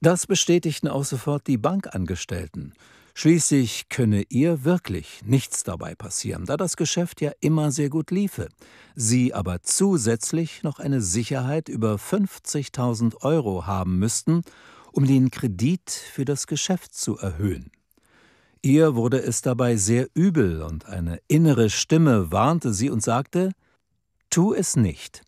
Das bestätigten auch sofort die Bankangestellten. Schließlich könne ihr wirklich nichts dabei passieren, da das Geschäft ja immer sehr gut liefe, sie aber zusätzlich noch eine Sicherheit über 50.000 Euro haben müssten, um den Kredit für das Geschäft zu erhöhen. Ihr wurde es dabei sehr übel und eine innere Stimme warnte sie und sagte, Tu es nicht.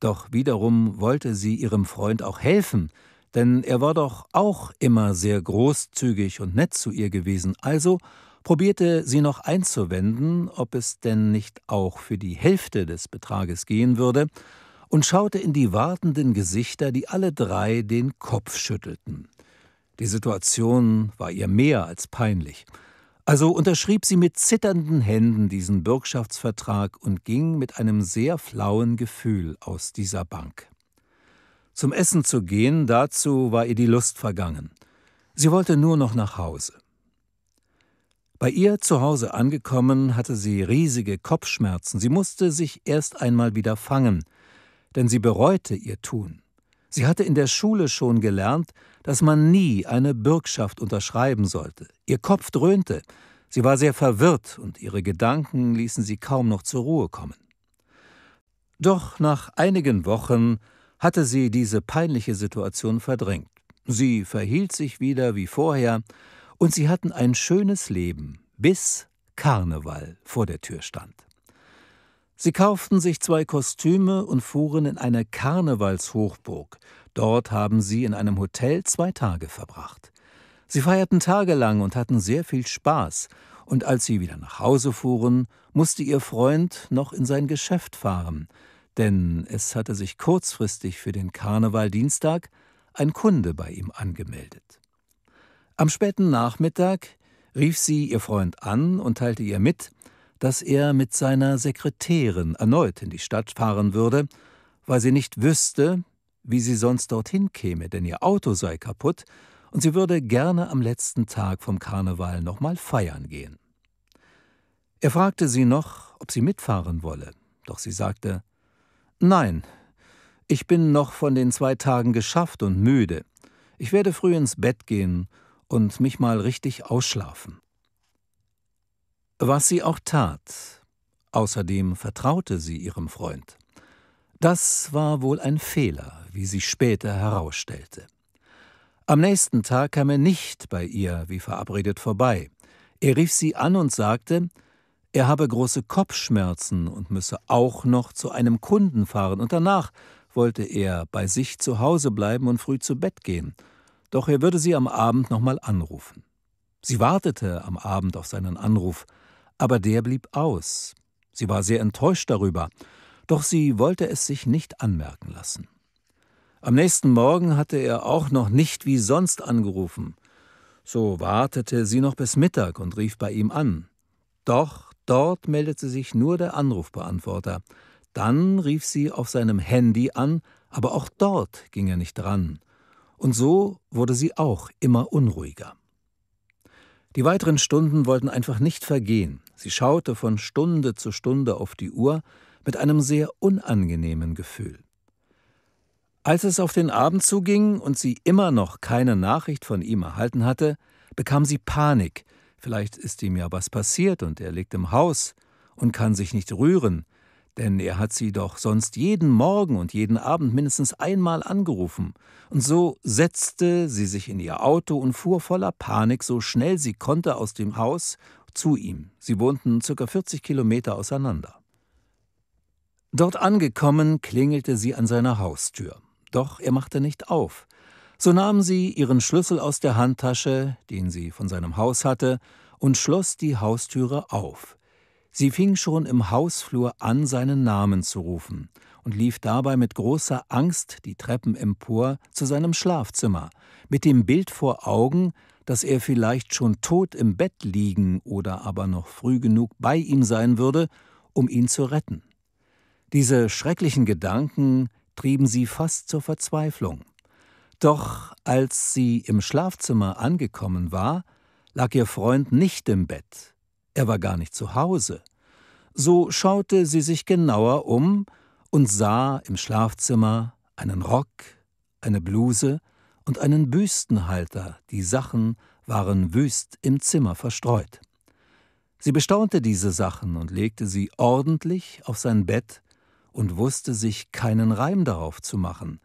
Doch wiederum wollte sie ihrem Freund auch helfen, denn er war doch auch immer sehr großzügig und nett zu ihr gewesen, also probierte sie noch einzuwenden, ob es denn nicht auch für die Hälfte des Betrages gehen würde, und schaute in die wartenden Gesichter, die alle drei den Kopf schüttelten. Die Situation war ihr mehr als peinlich. Also unterschrieb sie mit zitternden Händen diesen Bürgschaftsvertrag und ging mit einem sehr flauen Gefühl aus dieser Bank. Zum Essen zu gehen, dazu war ihr die Lust vergangen. Sie wollte nur noch nach Hause. Bei ihr zu Hause angekommen, hatte sie riesige Kopfschmerzen. Sie musste sich erst einmal wieder fangen, denn sie bereute ihr Tun. Sie hatte in der Schule schon gelernt, dass man nie eine Bürgschaft unterschreiben sollte. Ihr Kopf dröhnte, sie war sehr verwirrt und ihre Gedanken ließen sie kaum noch zur Ruhe kommen. Doch nach einigen Wochen hatte sie diese peinliche Situation verdrängt. Sie verhielt sich wieder wie vorher, und sie hatten ein schönes Leben, bis Karneval vor der Tür stand. Sie kauften sich zwei Kostüme und fuhren in eine Karnevalshochburg. Dort haben sie in einem Hotel zwei Tage verbracht. Sie feierten tagelang und hatten sehr viel Spaß, und als sie wieder nach Hause fuhren, musste ihr Freund noch in sein Geschäft fahren, denn es hatte sich kurzfristig für den Karnevaldienstag ein Kunde bei ihm angemeldet. Am späten Nachmittag rief sie ihr Freund an und teilte ihr mit, dass er mit seiner Sekretärin erneut in die Stadt fahren würde, weil sie nicht wüsste, wie sie sonst dorthin käme, denn ihr Auto sei kaputt und sie würde gerne am letzten Tag vom Karneval nochmal feiern gehen. Er fragte sie noch, ob sie mitfahren wolle, doch sie sagte, Nein, ich bin noch von den zwei Tagen geschafft und müde. Ich werde früh ins Bett gehen und mich mal richtig ausschlafen. Was sie auch tat. Außerdem vertraute sie ihrem Freund. Das war wohl ein Fehler, wie sich später herausstellte. Am nächsten Tag kam er nicht bei ihr, wie verabredet, vorbei. Er rief sie an und sagte, er habe große Kopfschmerzen und müsse auch noch zu einem Kunden fahren, und danach wollte er bei sich zu Hause bleiben und früh zu Bett gehen, doch er würde sie am Abend nochmal anrufen. Sie wartete am Abend auf seinen Anruf, aber der blieb aus. Sie war sehr enttäuscht darüber, doch sie wollte es sich nicht anmerken lassen. Am nächsten Morgen hatte er auch noch nicht wie sonst angerufen. So wartete sie noch bis Mittag und rief bei ihm an. Doch Dort meldete sich nur der Anrufbeantworter. Dann rief sie auf seinem Handy an, aber auch dort ging er nicht ran. Und so wurde sie auch immer unruhiger. Die weiteren Stunden wollten einfach nicht vergehen. Sie schaute von Stunde zu Stunde auf die Uhr mit einem sehr unangenehmen Gefühl. Als es auf den Abend zuging und sie immer noch keine Nachricht von ihm erhalten hatte, bekam sie Panik, Vielleicht ist ihm ja was passiert und er liegt im Haus und kann sich nicht rühren, denn er hat sie doch sonst jeden Morgen und jeden Abend mindestens einmal angerufen. Und so setzte sie sich in ihr Auto und fuhr voller Panik so schnell sie konnte aus dem Haus zu ihm. Sie wohnten ca. 40 Kilometer auseinander. Dort angekommen klingelte sie an seiner Haustür. Doch er machte nicht auf. So nahm sie ihren Schlüssel aus der Handtasche, den sie von seinem Haus hatte, und schloss die Haustüre auf. Sie fing schon im Hausflur an, seinen Namen zu rufen und lief dabei mit großer Angst die Treppen empor zu seinem Schlafzimmer, mit dem Bild vor Augen, dass er vielleicht schon tot im Bett liegen oder aber noch früh genug bei ihm sein würde, um ihn zu retten. Diese schrecklichen Gedanken trieben sie fast zur Verzweiflung. Doch als sie im Schlafzimmer angekommen war, lag ihr Freund nicht im Bett, er war gar nicht zu Hause. So schaute sie sich genauer um und sah im Schlafzimmer einen Rock, eine Bluse und einen Büstenhalter, die Sachen waren wüst im Zimmer verstreut. Sie bestaunte diese Sachen und legte sie ordentlich auf sein Bett und wusste sich keinen Reim darauf zu machen,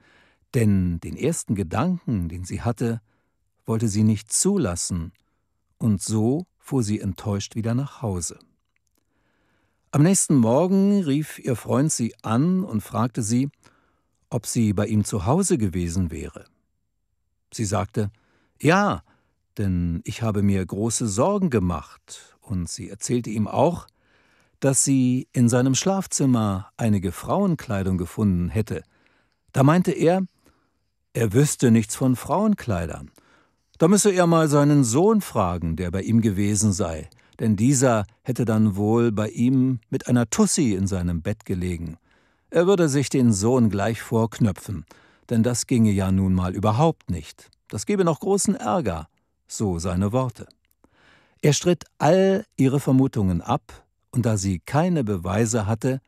denn den ersten Gedanken, den sie hatte, wollte sie nicht zulassen, und so fuhr sie enttäuscht wieder nach Hause. Am nächsten Morgen rief ihr Freund sie an und fragte sie, ob sie bei ihm zu Hause gewesen wäre. Sie sagte Ja, denn ich habe mir große Sorgen gemacht, und sie erzählte ihm auch, dass sie in seinem Schlafzimmer einige Frauenkleidung gefunden hätte. Da meinte er, er wüsste nichts von Frauenkleidern. Da müsse er mal seinen Sohn fragen, der bei ihm gewesen sei, denn dieser hätte dann wohl bei ihm mit einer Tussi in seinem Bett gelegen. Er würde sich den Sohn gleich vorknöpfen, denn das ginge ja nun mal überhaupt nicht. Das gebe noch großen Ärger, so seine Worte. Er stritt all ihre Vermutungen ab, und da sie keine Beweise hatte,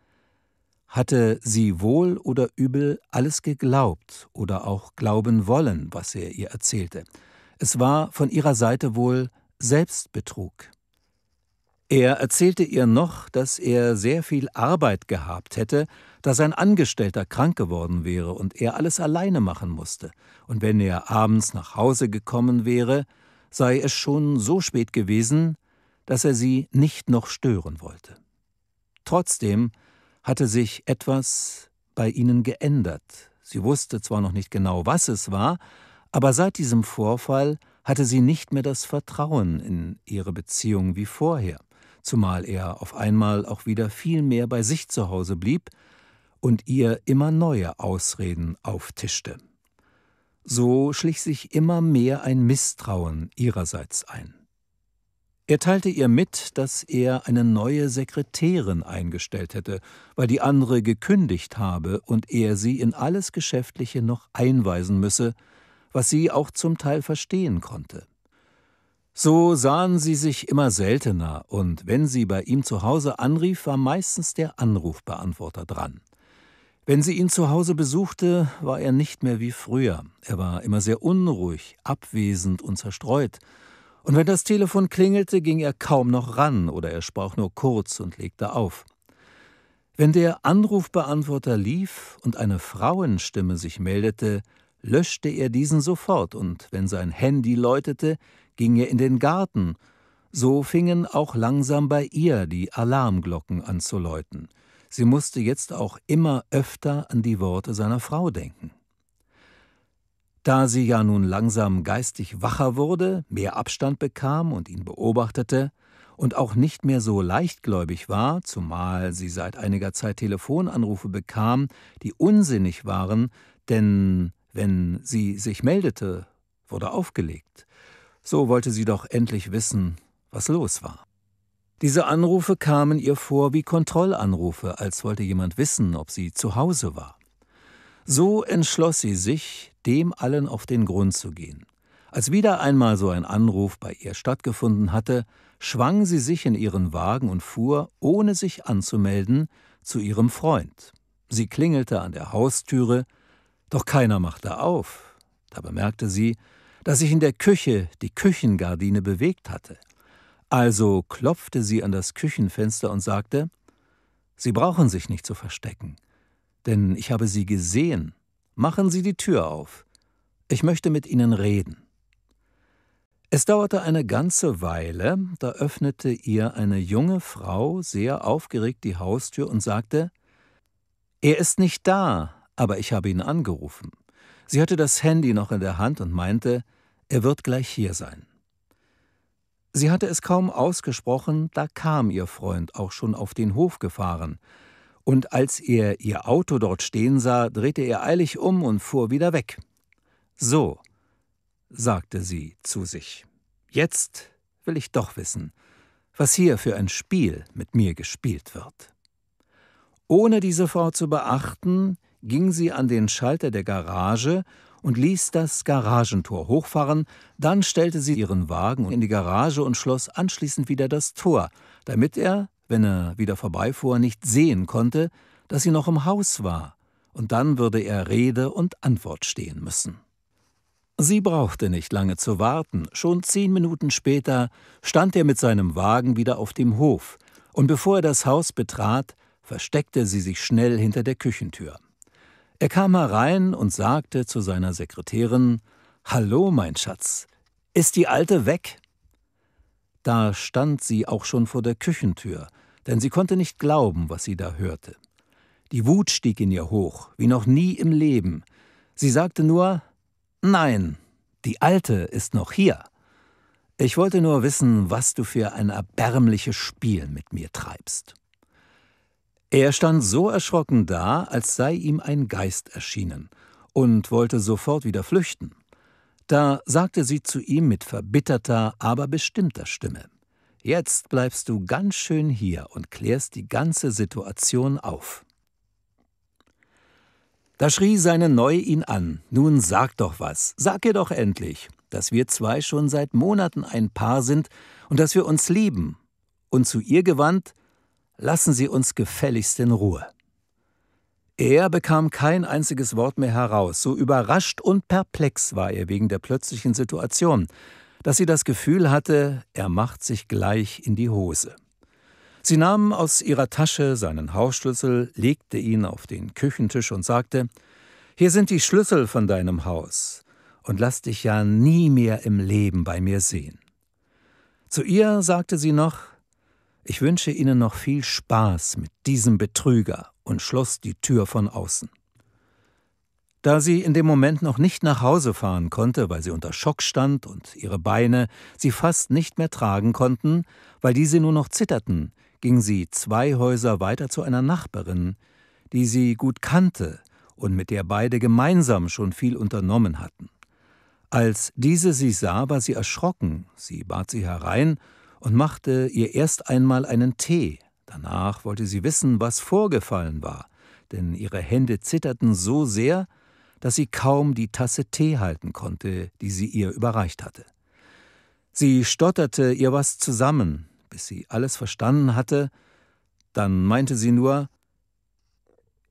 hatte sie wohl oder übel alles geglaubt oder auch glauben wollen, was er ihr erzählte. Es war von ihrer Seite wohl Selbstbetrug. Er erzählte ihr noch, dass er sehr viel Arbeit gehabt hätte, da sein Angestellter krank geworden wäre und er alles alleine machen musste, und wenn er abends nach Hause gekommen wäre, sei es schon so spät gewesen, dass er sie nicht noch stören wollte. Trotzdem hatte sich etwas bei ihnen geändert. Sie wusste zwar noch nicht genau, was es war, aber seit diesem Vorfall hatte sie nicht mehr das Vertrauen in ihre Beziehung wie vorher, zumal er auf einmal auch wieder viel mehr bei sich zu Hause blieb und ihr immer neue Ausreden auftischte. So schlich sich immer mehr ein Misstrauen ihrerseits ein. Er teilte ihr mit, dass er eine neue Sekretärin eingestellt hätte, weil die andere gekündigt habe und er sie in alles Geschäftliche noch einweisen müsse, was sie auch zum Teil verstehen konnte. So sahen sie sich immer seltener, und wenn sie bei ihm zu Hause anrief, war meistens der Anrufbeantworter dran. Wenn sie ihn zu Hause besuchte, war er nicht mehr wie früher. Er war immer sehr unruhig, abwesend und zerstreut, und wenn das Telefon klingelte, ging er kaum noch ran oder er sprach nur kurz und legte auf. Wenn der Anrufbeantworter lief und eine Frauenstimme sich meldete, löschte er diesen sofort, und wenn sein Handy läutete, ging er in den Garten. So fingen auch langsam bei ihr die Alarmglocken an zu läuten. Sie musste jetzt auch immer öfter an die Worte seiner Frau denken. Da sie ja nun langsam geistig wacher wurde, mehr Abstand bekam und ihn beobachtete, und auch nicht mehr so leichtgläubig war, zumal sie seit einiger Zeit Telefonanrufe bekam, die unsinnig waren, denn wenn sie sich meldete, wurde aufgelegt. So wollte sie doch endlich wissen, was los war. Diese Anrufe kamen ihr vor wie Kontrollanrufe, als wollte jemand wissen, ob sie zu Hause war. So entschloss sie sich, dem allen auf den Grund zu gehen. Als wieder einmal so ein Anruf bei ihr stattgefunden hatte, schwang sie sich in ihren Wagen und fuhr, ohne sich anzumelden, zu ihrem Freund. Sie klingelte an der Haustüre, doch keiner machte auf. Da bemerkte sie, dass sich in der Küche die Küchengardine bewegt hatte. Also klopfte sie an das Küchenfenster und sagte, Sie brauchen sich nicht zu verstecken, denn ich habe Sie gesehen Machen Sie die Tür auf. Ich möchte mit Ihnen reden. Es dauerte eine ganze Weile, da öffnete ihr eine junge Frau sehr aufgeregt die Haustür und sagte Er ist nicht da, aber ich habe ihn angerufen. Sie hatte das Handy noch in der Hand und meinte, er wird gleich hier sein. Sie hatte es kaum ausgesprochen, da kam ihr Freund auch schon auf den Hof gefahren, und als er ihr Auto dort stehen sah, drehte er eilig um und fuhr wieder weg. So, sagte sie zu sich, jetzt will ich doch wissen, was hier für ein Spiel mit mir gespielt wird. Ohne diese Fort zu beachten, ging sie an den Schalter der Garage und ließ das Garagentor hochfahren, dann stellte sie ihren Wagen in die Garage und schloss anschließend wieder das Tor, damit er wenn er wieder vorbeifuhr, nicht sehen konnte, dass sie noch im Haus war, und dann würde er Rede und Antwort stehen müssen. Sie brauchte nicht lange zu warten, schon zehn Minuten später stand er mit seinem Wagen wieder auf dem Hof, und bevor er das Haus betrat, versteckte sie sich schnell hinter der Küchentür. Er kam herein und sagte zu seiner Sekretärin Hallo, mein Schatz, ist die Alte weg? Da stand sie auch schon vor der Küchentür, denn sie konnte nicht glauben, was sie da hörte. Die Wut stieg in ihr hoch, wie noch nie im Leben. Sie sagte nur Nein, die Alte ist noch hier. Ich wollte nur wissen, was du für ein erbärmliches Spiel mit mir treibst. Er stand so erschrocken da, als sei ihm ein Geist erschienen, und wollte sofort wieder flüchten. Da sagte sie zu ihm mit verbitterter, aber bestimmter Stimme Jetzt bleibst du ganz schön hier und klärst die ganze Situation auf. Da schrie seine Neu ihn an Nun sag doch was, sag ihr doch endlich, dass wir zwei schon seit Monaten ein Paar sind und dass wir uns lieben. Und zu ihr gewandt Lassen Sie uns gefälligst in Ruhe. Er bekam kein einziges Wort mehr heraus, so überrascht und perplex war er wegen der plötzlichen Situation, dass sie das Gefühl hatte, er macht sich gleich in die Hose. Sie nahm aus ihrer Tasche seinen Hausschlüssel, legte ihn auf den Küchentisch und sagte Hier sind die Schlüssel von deinem Haus, und lass dich ja nie mehr im Leben bei mir sehen. Zu ihr sagte sie noch Ich wünsche Ihnen noch viel Spaß mit diesem Betrüger und schloss die Tür von außen. Da sie in dem Moment noch nicht nach Hause fahren konnte, weil sie unter Schock stand und ihre Beine sie fast nicht mehr tragen konnten, weil diese nur noch zitterten, ging sie zwei Häuser weiter zu einer Nachbarin, die sie gut kannte und mit der beide gemeinsam schon viel unternommen hatten. Als diese sie sah, war sie erschrocken, sie bat sie herein und machte ihr erst einmal einen Tee, Danach wollte sie wissen, was vorgefallen war, denn ihre Hände zitterten so sehr, dass sie kaum die Tasse Tee halten konnte, die sie ihr überreicht hatte. Sie stotterte ihr was zusammen, bis sie alles verstanden hatte, dann meinte sie nur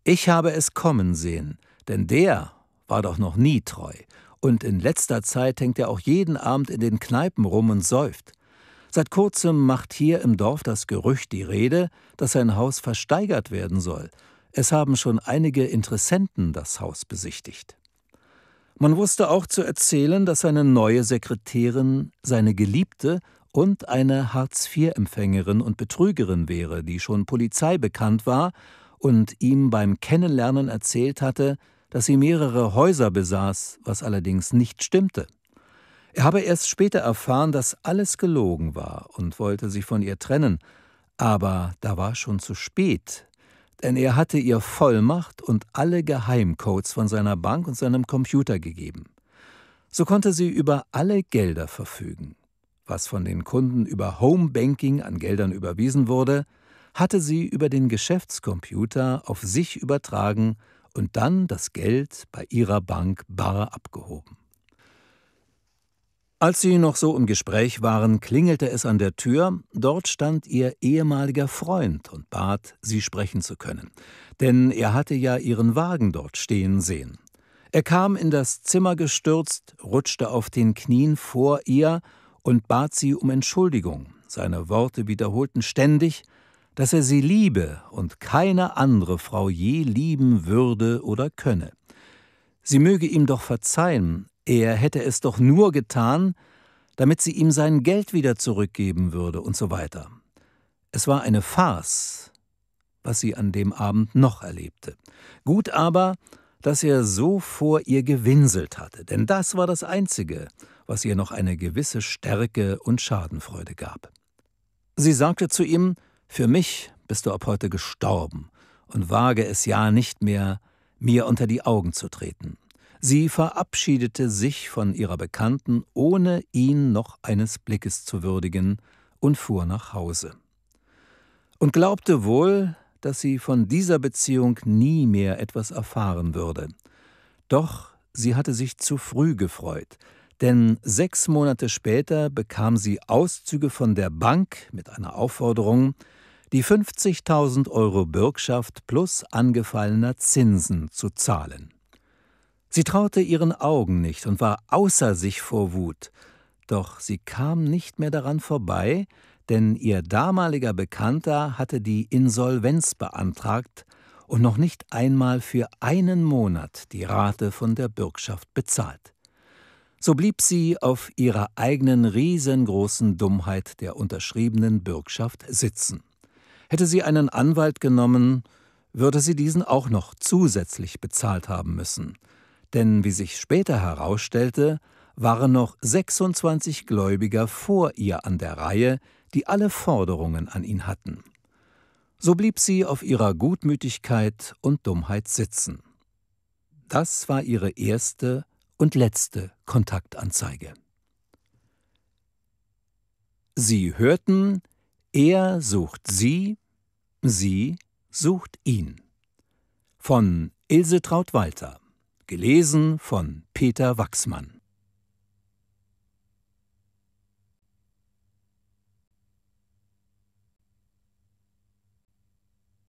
Ich habe es kommen sehen, denn der war doch noch nie treu, und in letzter Zeit hängt er auch jeden Abend in den Kneipen rum und säuft. Seit kurzem macht hier im Dorf das Gerücht die Rede, dass sein Haus versteigert werden soll. Es haben schon einige Interessenten das Haus besichtigt. Man wusste auch zu erzählen, dass seine neue Sekretärin seine Geliebte und eine Hartz-IV-Empfängerin und Betrügerin wäre, die schon Polizei bekannt war und ihm beim Kennenlernen erzählt hatte, dass sie mehrere Häuser besaß, was allerdings nicht stimmte. Er habe erst später erfahren, dass alles gelogen war und wollte sich von ihr trennen, aber da war schon zu spät, denn er hatte ihr Vollmacht und alle Geheimcodes von seiner Bank und seinem Computer gegeben. So konnte sie über alle Gelder verfügen. Was von den Kunden über Homebanking an Geldern überwiesen wurde, hatte sie über den Geschäftscomputer auf sich übertragen und dann das Geld bei ihrer Bank bar abgehoben. Als sie noch so im Gespräch waren, klingelte es an der Tür, dort stand ihr ehemaliger Freund und bat, sie sprechen zu können, denn er hatte ja ihren Wagen dort stehen sehen. Er kam in das Zimmer gestürzt, rutschte auf den Knien vor ihr und bat sie um Entschuldigung, seine Worte wiederholten ständig, dass er sie liebe und keine andere Frau je lieben würde oder könne. Sie möge ihm doch verzeihen, er hätte es doch nur getan, damit sie ihm sein Geld wieder zurückgeben würde und so weiter. Es war eine Farce, was sie an dem Abend noch erlebte. Gut aber, dass er so vor ihr gewinselt hatte, denn das war das Einzige, was ihr noch eine gewisse Stärke und Schadenfreude gab. Sie sagte zu ihm, Für mich bist du ab heute gestorben und wage es ja nicht mehr, mir unter die Augen zu treten. Sie verabschiedete sich von ihrer Bekannten, ohne ihn noch eines Blickes zu würdigen, und fuhr nach Hause. Und glaubte wohl, dass sie von dieser Beziehung nie mehr etwas erfahren würde. Doch sie hatte sich zu früh gefreut, denn sechs Monate später bekam sie Auszüge von der Bank mit einer Aufforderung, die 50.000 Euro Bürgschaft plus angefallener Zinsen zu zahlen. Sie traute ihren Augen nicht und war außer sich vor Wut, doch sie kam nicht mehr daran vorbei, denn ihr damaliger Bekannter hatte die Insolvenz beantragt und noch nicht einmal für einen Monat die Rate von der Bürgschaft bezahlt. So blieb sie auf ihrer eigenen riesengroßen Dummheit der unterschriebenen Bürgschaft sitzen. Hätte sie einen Anwalt genommen, würde sie diesen auch noch zusätzlich bezahlt haben müssen denn wie sich später herausstellte, waren noch 26 Gläubiger vor ihr an der Reihe, die alle Forderungen an ihn hatten. So blieb sie auf ihrer Gutmütigkeit und Dummheit sitzen. Das war ihre erste und letzte Kontaktanzeige. Sie hörten, er sucht sie, sie sucht ihn. Von Ilse Traut Walter. Gelesen von Peter Wachsmann.